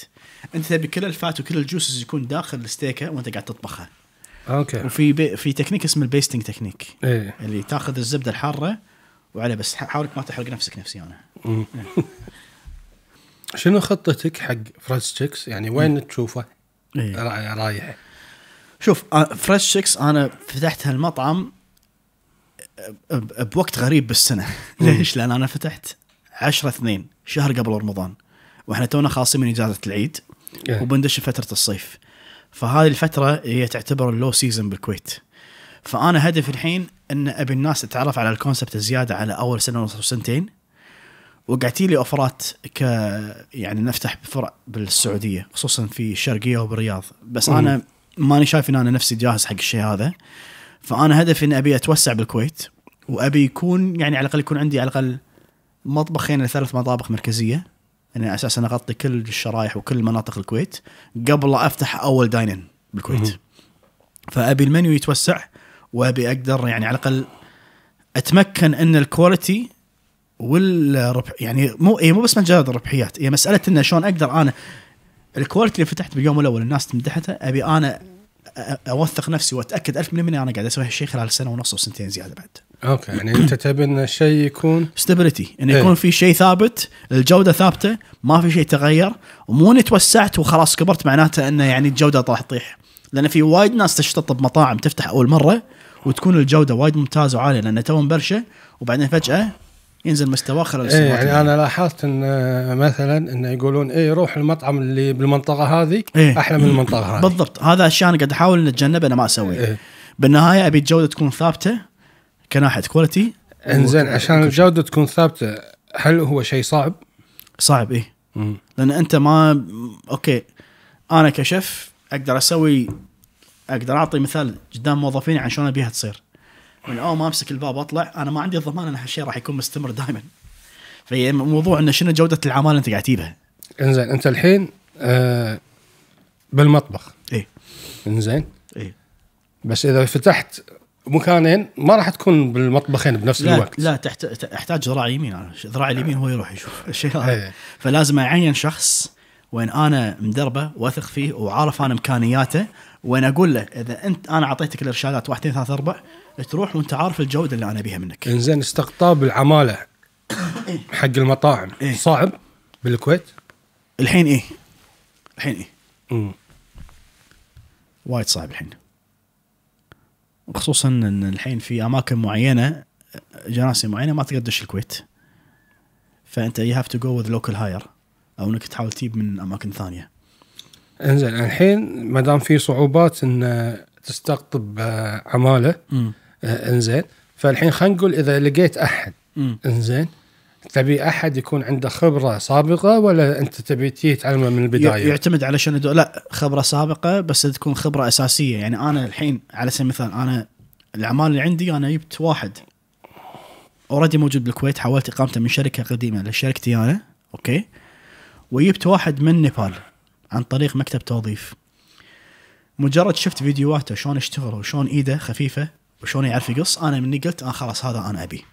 انت تبي كل الفات وكل الجوسز يكون داخل الستيكه وانت قاعد تطبخها. اوكي. وفي بي في تكنيك اسمه البيستنج تكنيك. ايه. اللي تاخذ الزبده الحاره وعلى بس حاولك ما تحرق نفسك نفسي انا. إيه. شنو خطتك حق فرايد تشيكس يعني وين تشوفه إيه. رايح شوف فريش آه، 6 انا فتحت هالمطعم آه، بوقت غريب بالسنه ليش؟ لان انا فتحت 10 2 شهر قبل رمضان واحنا تونا خاصين من اجازه العيد yeah. إيه. وبندش فتره الصيف فهذه الفتره هي تعتبر اللو سيزون بالكويت فانا هدفي الحين ان ابي الناس تتعرف على الكونسبت زياده على اول سنه ونص سنتين وقعتي لي اوفرات ك يعني نفتح فرع بالسعوديه خصوصا في الشرقيه وبالرياض بس مم. انا ماني شايف ان انا نفسي جاهز حق الشيء هذا فانا هدفي اني ابي اتوسع بالكويت وابي يكون يعني على الاقل يكون عندي على الاقل مطبخين الى يعني ثلاث مطابخ مركزيه يعني اساسا اغطي كل الشرايح وكل مناطق الكويت قبل لا افتح اول داينن بالكويت مم. فابي المنيو يتوسع وابي اقدر يعني على الاقل اتمكن ان الكواليتي والربح يعني مو هي إيه، مو بس مجرد الربحيات هي إيه، مساله انه شلون اقدر انا الكواليتي اللي فتحت باليوم الاول الناس تمدحته ابي انا اوثق نفسي واتاكد 1000% انا قاعد اسوي هالشيء خلال سنه ونص او سنتين زياده بعد. اوكي يعني انت تبي ان الشيء يكون ستابيليتي انه إيه. يكون في شيء ثابت الجوده ثابته ما في شيء تغير ومو اني توسعت وخلاص كبرت معناته انه يعني الجوده راح تطيح لان في وايد ناس تشتط بمطاعم تفتح اول مره وتكون الجوده وايد ممتازه وعاليه لان تو مبرشه وبعدين فجاه ينزل مستواه خلال السنوات إيه يعني, يعني انا لاحظت ان آه، مثلا انه يقولون ايه روح المطعم اللي بالمنطقه هذه إيه احلى من المنطقه هذه بالضبط هذا الشيء انا قاعد احاول اتجنبه انا ما اسويه إيه بالنهايه ابي الجوده تكون ثابته كناحيه كواليتي انزين عشان الجوده تكون ثابته هل هو شيء صعب؟ صعب ايه مم. لان انت ما اوكي انا كشف اقدر اسوي اقدر اعطي مثال قدام موظفيني عن شلون ابيها تصير من اول ما امسك الباب اطلع انا ما عندي الضمان ان هالشيء راح يكون مستمر دائما موضوع انه شنو جوده العماله اللي انت قاعد تجيبها انزين انت الحين آه بالمطبخ اي انزين اي بس اذا فتحت مكانين ما راح تكون بالمطبخين بنفس لا الوقت لا تحت... تحتاج ذراع يمين انا ذراع نعم. اليمين هو يروح يشوف الشيء هذا إيه. فلازم اعين شخص وين انا مدربه واثق فيه وعارف انا امكانياته وين اقول له اذا انت انا اعطيتك الارشادات واحد اثنين ثلاث اربع تروح وانت عارف الجوده اللي انا بيها منك. انزين استقطاب العماله إيه. حق المطاعم إيه؟ صعب بالكويت؟ الحين ايه؟ الحين ايه؟ امم وايد صعب الحين. خصوصا ان الحين في اماكن معينه جناسي معينه ما تقدر تدش الكويت. فانت يو هاف تو جو وذ لوكال هاير او انك تحاول تجيب من اماكن ثانيه. انزين الحين ما دام في صعوبات ان تستقطب آه، عماله م. آه، انزين فالحين خلينا نقول اذا لقيت احد انزين تبي احد يكون عنده خبره سابقه ولا انت تبي تعلمه من البدايه؟ يعتمد على شنو لا خبره سابقه بس تكون خبره اساسيه يعني انا الحين على سبيل المثال انا الاعمال اللي عندي انا جبت واحد اوريدي موجود بالكويت حولت اقامته من شركه قديمه لشركتي انا اوكي وجبت واحد من نيبال عن طريق مكتب توظيف مجرد شفت فيديوهاته شلون اشتغل وشلون ايده خفيفه وشلون يعرف يقص انا مني قلت انا آه، خلاص هذا انا ابي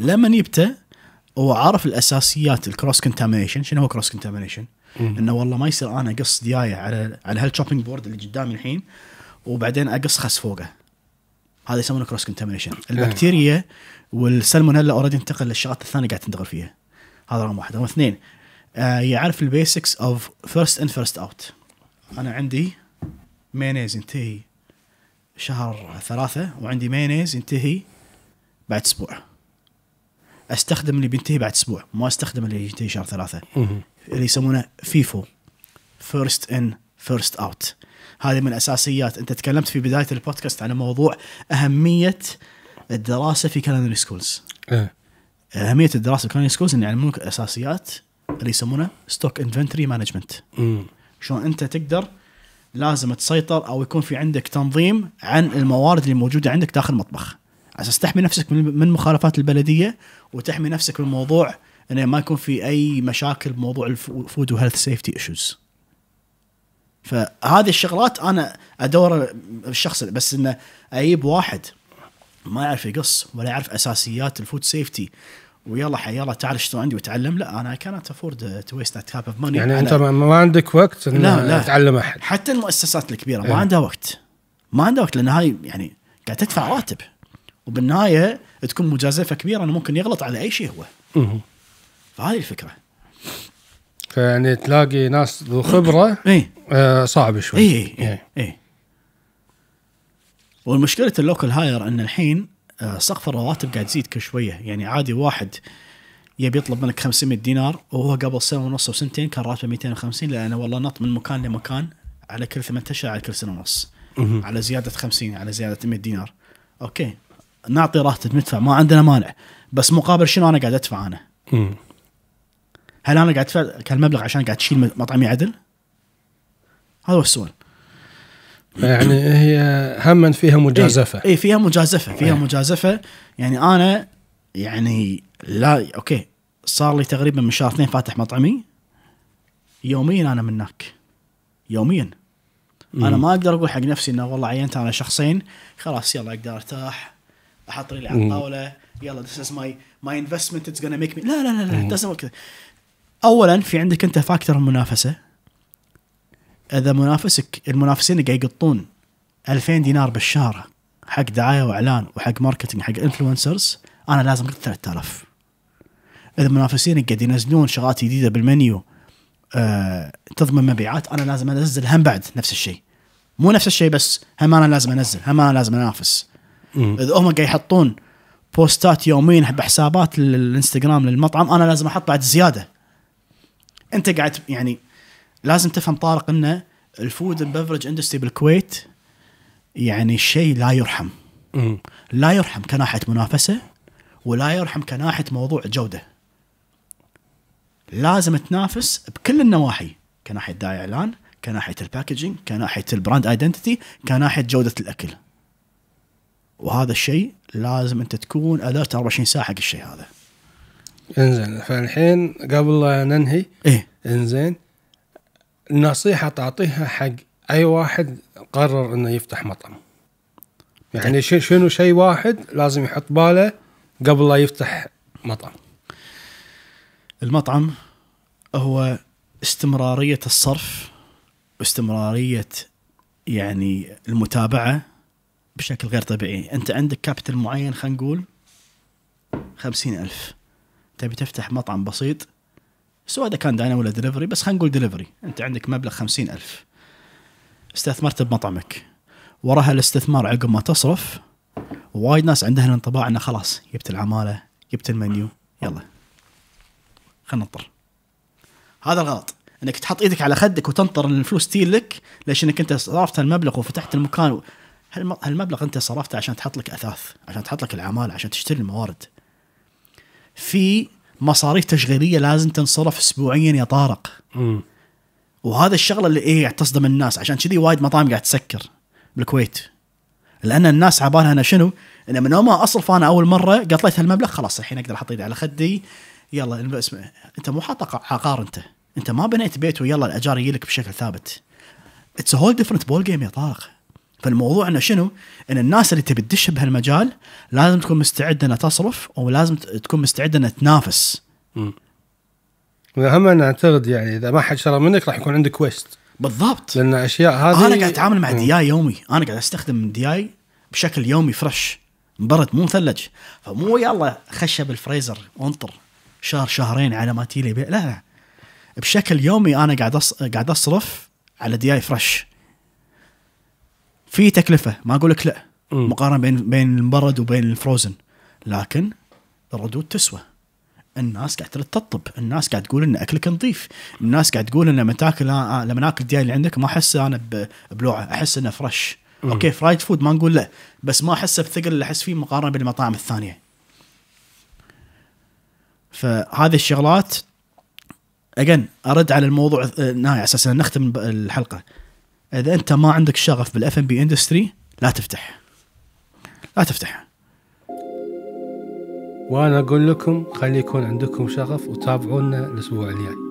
لما جبته هو عارف الاساسيات الكروس كونتامينيشن شنو هو كروس كونتامينيشن انه والله ما يصير انا اقص ديايه على على هالشوبينج بورد اللي قدامي الحين وبعدين اقص خس فوقه هذا يسمونه كروس كونتامينيشن البكتيريا والسلمونيلا اوريدي انتقل للشغلات الثانيه قاعد تنتقل فيها هذا رقم واحد رقم اثنين آه يعرف البيسكس اوف فيرست ان فيرست اوت انا عندي مايونيز ينتهي شهر ثلاثة وعندي مايونيز ينتهي بعد اسبوع استخدم اللي بينتهي بعد اسبوع ما استخدم اللي ينتهي شهر ثلاثة اللي يسمونه فيفو فيرست ان فيرست اوت هذه من الاساسيات انت تكلمت في بدايه البودكاست على موضوع اهميه الدراسه في كالندري سكولز اهميه الدراسه في كالندري سكولز ان يعلمونك اساسيات اللي يسمونه ستوك انفنتري مانجمنت شلون انت تقدر لازم تسيطر او يكون في عندك تنظيم عن الموارد اللي موجوده عندك داخل المطبخ على اساس تحمي نفسك من مخالفات البلديه وتحمي نفسك من موضوع انه ما يكون في اي مشاكل بموضوع الفود وهيلث سيفتي ايشوز فهذه الشغلات انا ادور الشخص بس انه اجيب واحد ما يعرف يقص ولا يعرف اساسيات الفود سيفتي ويلا حي يلا تعال اشتري عندي وتعلم لا انا كانت افورد تو ويست ذات كاب اوف ماني يعني انت ما عندك وقت إن لا لا تعلم احد حتى المؤسسات الكبيره ما إيه. عندها وقت ما عندها وقت لان هاي يعني قاعد تدفع راتب وبالنهايه تكون مجازفه كبيره انه ممكن يغلط على اي شيء هو فهذه الفكره فيعني تلاقي ناس ذو خبره اي آه صعب شوي اي اي, إي. إيه؟ والمشكله اللوكل هاير ان الحين آه، سقف الرواتب قاعد يزيد كل شويه يعني عادي واحد يبي يطلب منك 500 دينار وهو قبل سنه ونص او سنتين كان راتبه 250 لانه والله نط من مكان لمكان على كل ثمان اشهر على كل سنه ونص على زياده 50 على زياده 100 دينار اوكي نعطي راتب ندفع ما عندنا مانع بس مقابل شنو انا قاعد ادفع انا؟ هل انا قاعد ادفع كان المبلغ عشان قاعد تشيل مطعمي عدل؟ هذا هو السؤال يعني هي هم فيها إيه، مجازفه اي فيها مجازفه فيها إيه. مجازفه يعني انا يعني لا اوكي صار لي تقريبا من شهر اثنين فاتح مطعمي يوميا انا منك يوميا انا ما اقدر اقول حق نفسي انه والله عينت انا شخصين خلاص يلا اقدر ارتاح احط لي على الطاوله يلا this از ماي ماي انفستمنت it's gonna ميك مي لا لا لا لا كذا اولا في عندك انت فاكتور المنافسه اذا منافسك المنافسين قاعد يقطون 2000 دينار بالشهر حق دعايه واعلان وحق ماركتنج حق انفلونسرز انا لازم 3000 اذا منافسين قاعد ينزلون شغلات جديده بالمنيو آه تضمن مبيعات انا لازم انزل هم بعد نفس الشيء مو نفس الشيء بس هم انا لازم انزل هم انا لازم انافس اذا هم قاعد يحطون بوستات يومين بحسابات الانستغرام للمطعم انا لازم احط بعد زياده انت قاعد يعني لازم تفهم طارق انه الفود بفرج اندستري بالكويت يعني شيء لا يرحم لا يرحم كناحيه منافسه ولا يرحم كناحيه موضوع جوده لازم تنافس بكل النواحي كناحيه دعايه اعلان كناحيه الباكجينج كناحيه البراند ايدنتيتي كناحيه جوده الاكل وهذا الشيء لازم انت تكون اليرت 24 ساعه حق الشيء هذا انزين فالحين قبل لا ننهي ايه انزين نصيحه تعطيها حق اي واحد قرر انه يفتح مطعم يعني شنو شيء واحد لازم يحط باله قبل لا يفتح مطعم المطعم هو استمراريه الصرف واستمراريه يعني المتابعه بشكل غير طبيعي انت عندك كابيتال معين خلينا نقول خمسين ألف تبي تفتح مطعم بسيط سواء اذا كان داينا ولا دليفري بس خلينا نقول دليفري انت عندك مبلغ خمسين ألف استثمرت بمطعمك وراها الاستثمار عقب ما تصرف وايد ناس عندها الانطباع انه خلاص جبت العماله جبت المنيو يلا خلينا ننطر هذا الغلط انك تحط ايدك على خدك وتنطر ان الفلوس تجي لك ليش انك انت صرفت المبلغ وفتحت المكان هالمبلغ انت صرفته عشان تحط لك اثاث عشان تحط لك العماله عشان تشتري الموارد في مصاريف تشغيليه لازم تنصرف اسبوعيا يا طارق م. وهذا الشغله اللي ايه تصدم الناس عشان كذي وايد مطاعم قاعد تسكر بالكويت لان الناس عبالها انا شنو؟ انا من ما اصرف انا اول مره قطيت هالمبلغ خلاص الحين اقدر احط ايدي على خدي يلا اسمع انت مو حاط عقار انت انت ما بنيت بيت ويلا الاجار يجي لك بشكل ثابت اتس هول ديفرنت بول جيم يا طارق فالموضوع انه شنو؟ ان الناس اللي تبي تدش بهالمجال لازم تكون مستعده انها تصرف ولازم تكون مستعده انها تنافس. والاهم انا اعتقد يعني اذا ما حد شرى منك راح يكون عندك ويست. بالضبط. لان اشياء هذه انا قاعد اتعامل مع دياي يومي، انا قاعد استخدم دياي بشكل يومي فريش مبرد مو مثلج فمو يلا خشه بالفريزر وانطر شهر شهرين على ما تيلي لا لا بشكل يومي انا قاعد أص... قاعد اصرف على دياي فريش في تكلفه ما اقول لك لا مقارنه بين بين المبرد وبين الفروزن لكن الردود تسوى الناس قاعد تطبطب الناس قاعد تقول ان اكلك نظيف الناس قاعد تقول ان لما تاكل لما ناكل الدياي اللي عندك ما احس انا بلوعه احس انه فرش مم. اوكي فرايد فود ما نقول لا بس ما احسه بثقل اللي احس فيه مقارنه بالمطاعم الثانيه فهذه الشغلات اجن ارد على الموضوع آه، على اساس نختم الحلقه اذا انت ما عندك شغف بالاف ام بي اندستري لا تفتح لا تفتح وانا اقول لكم خلي يكون عندكم شغف وتابعونا الاسبوع الجاي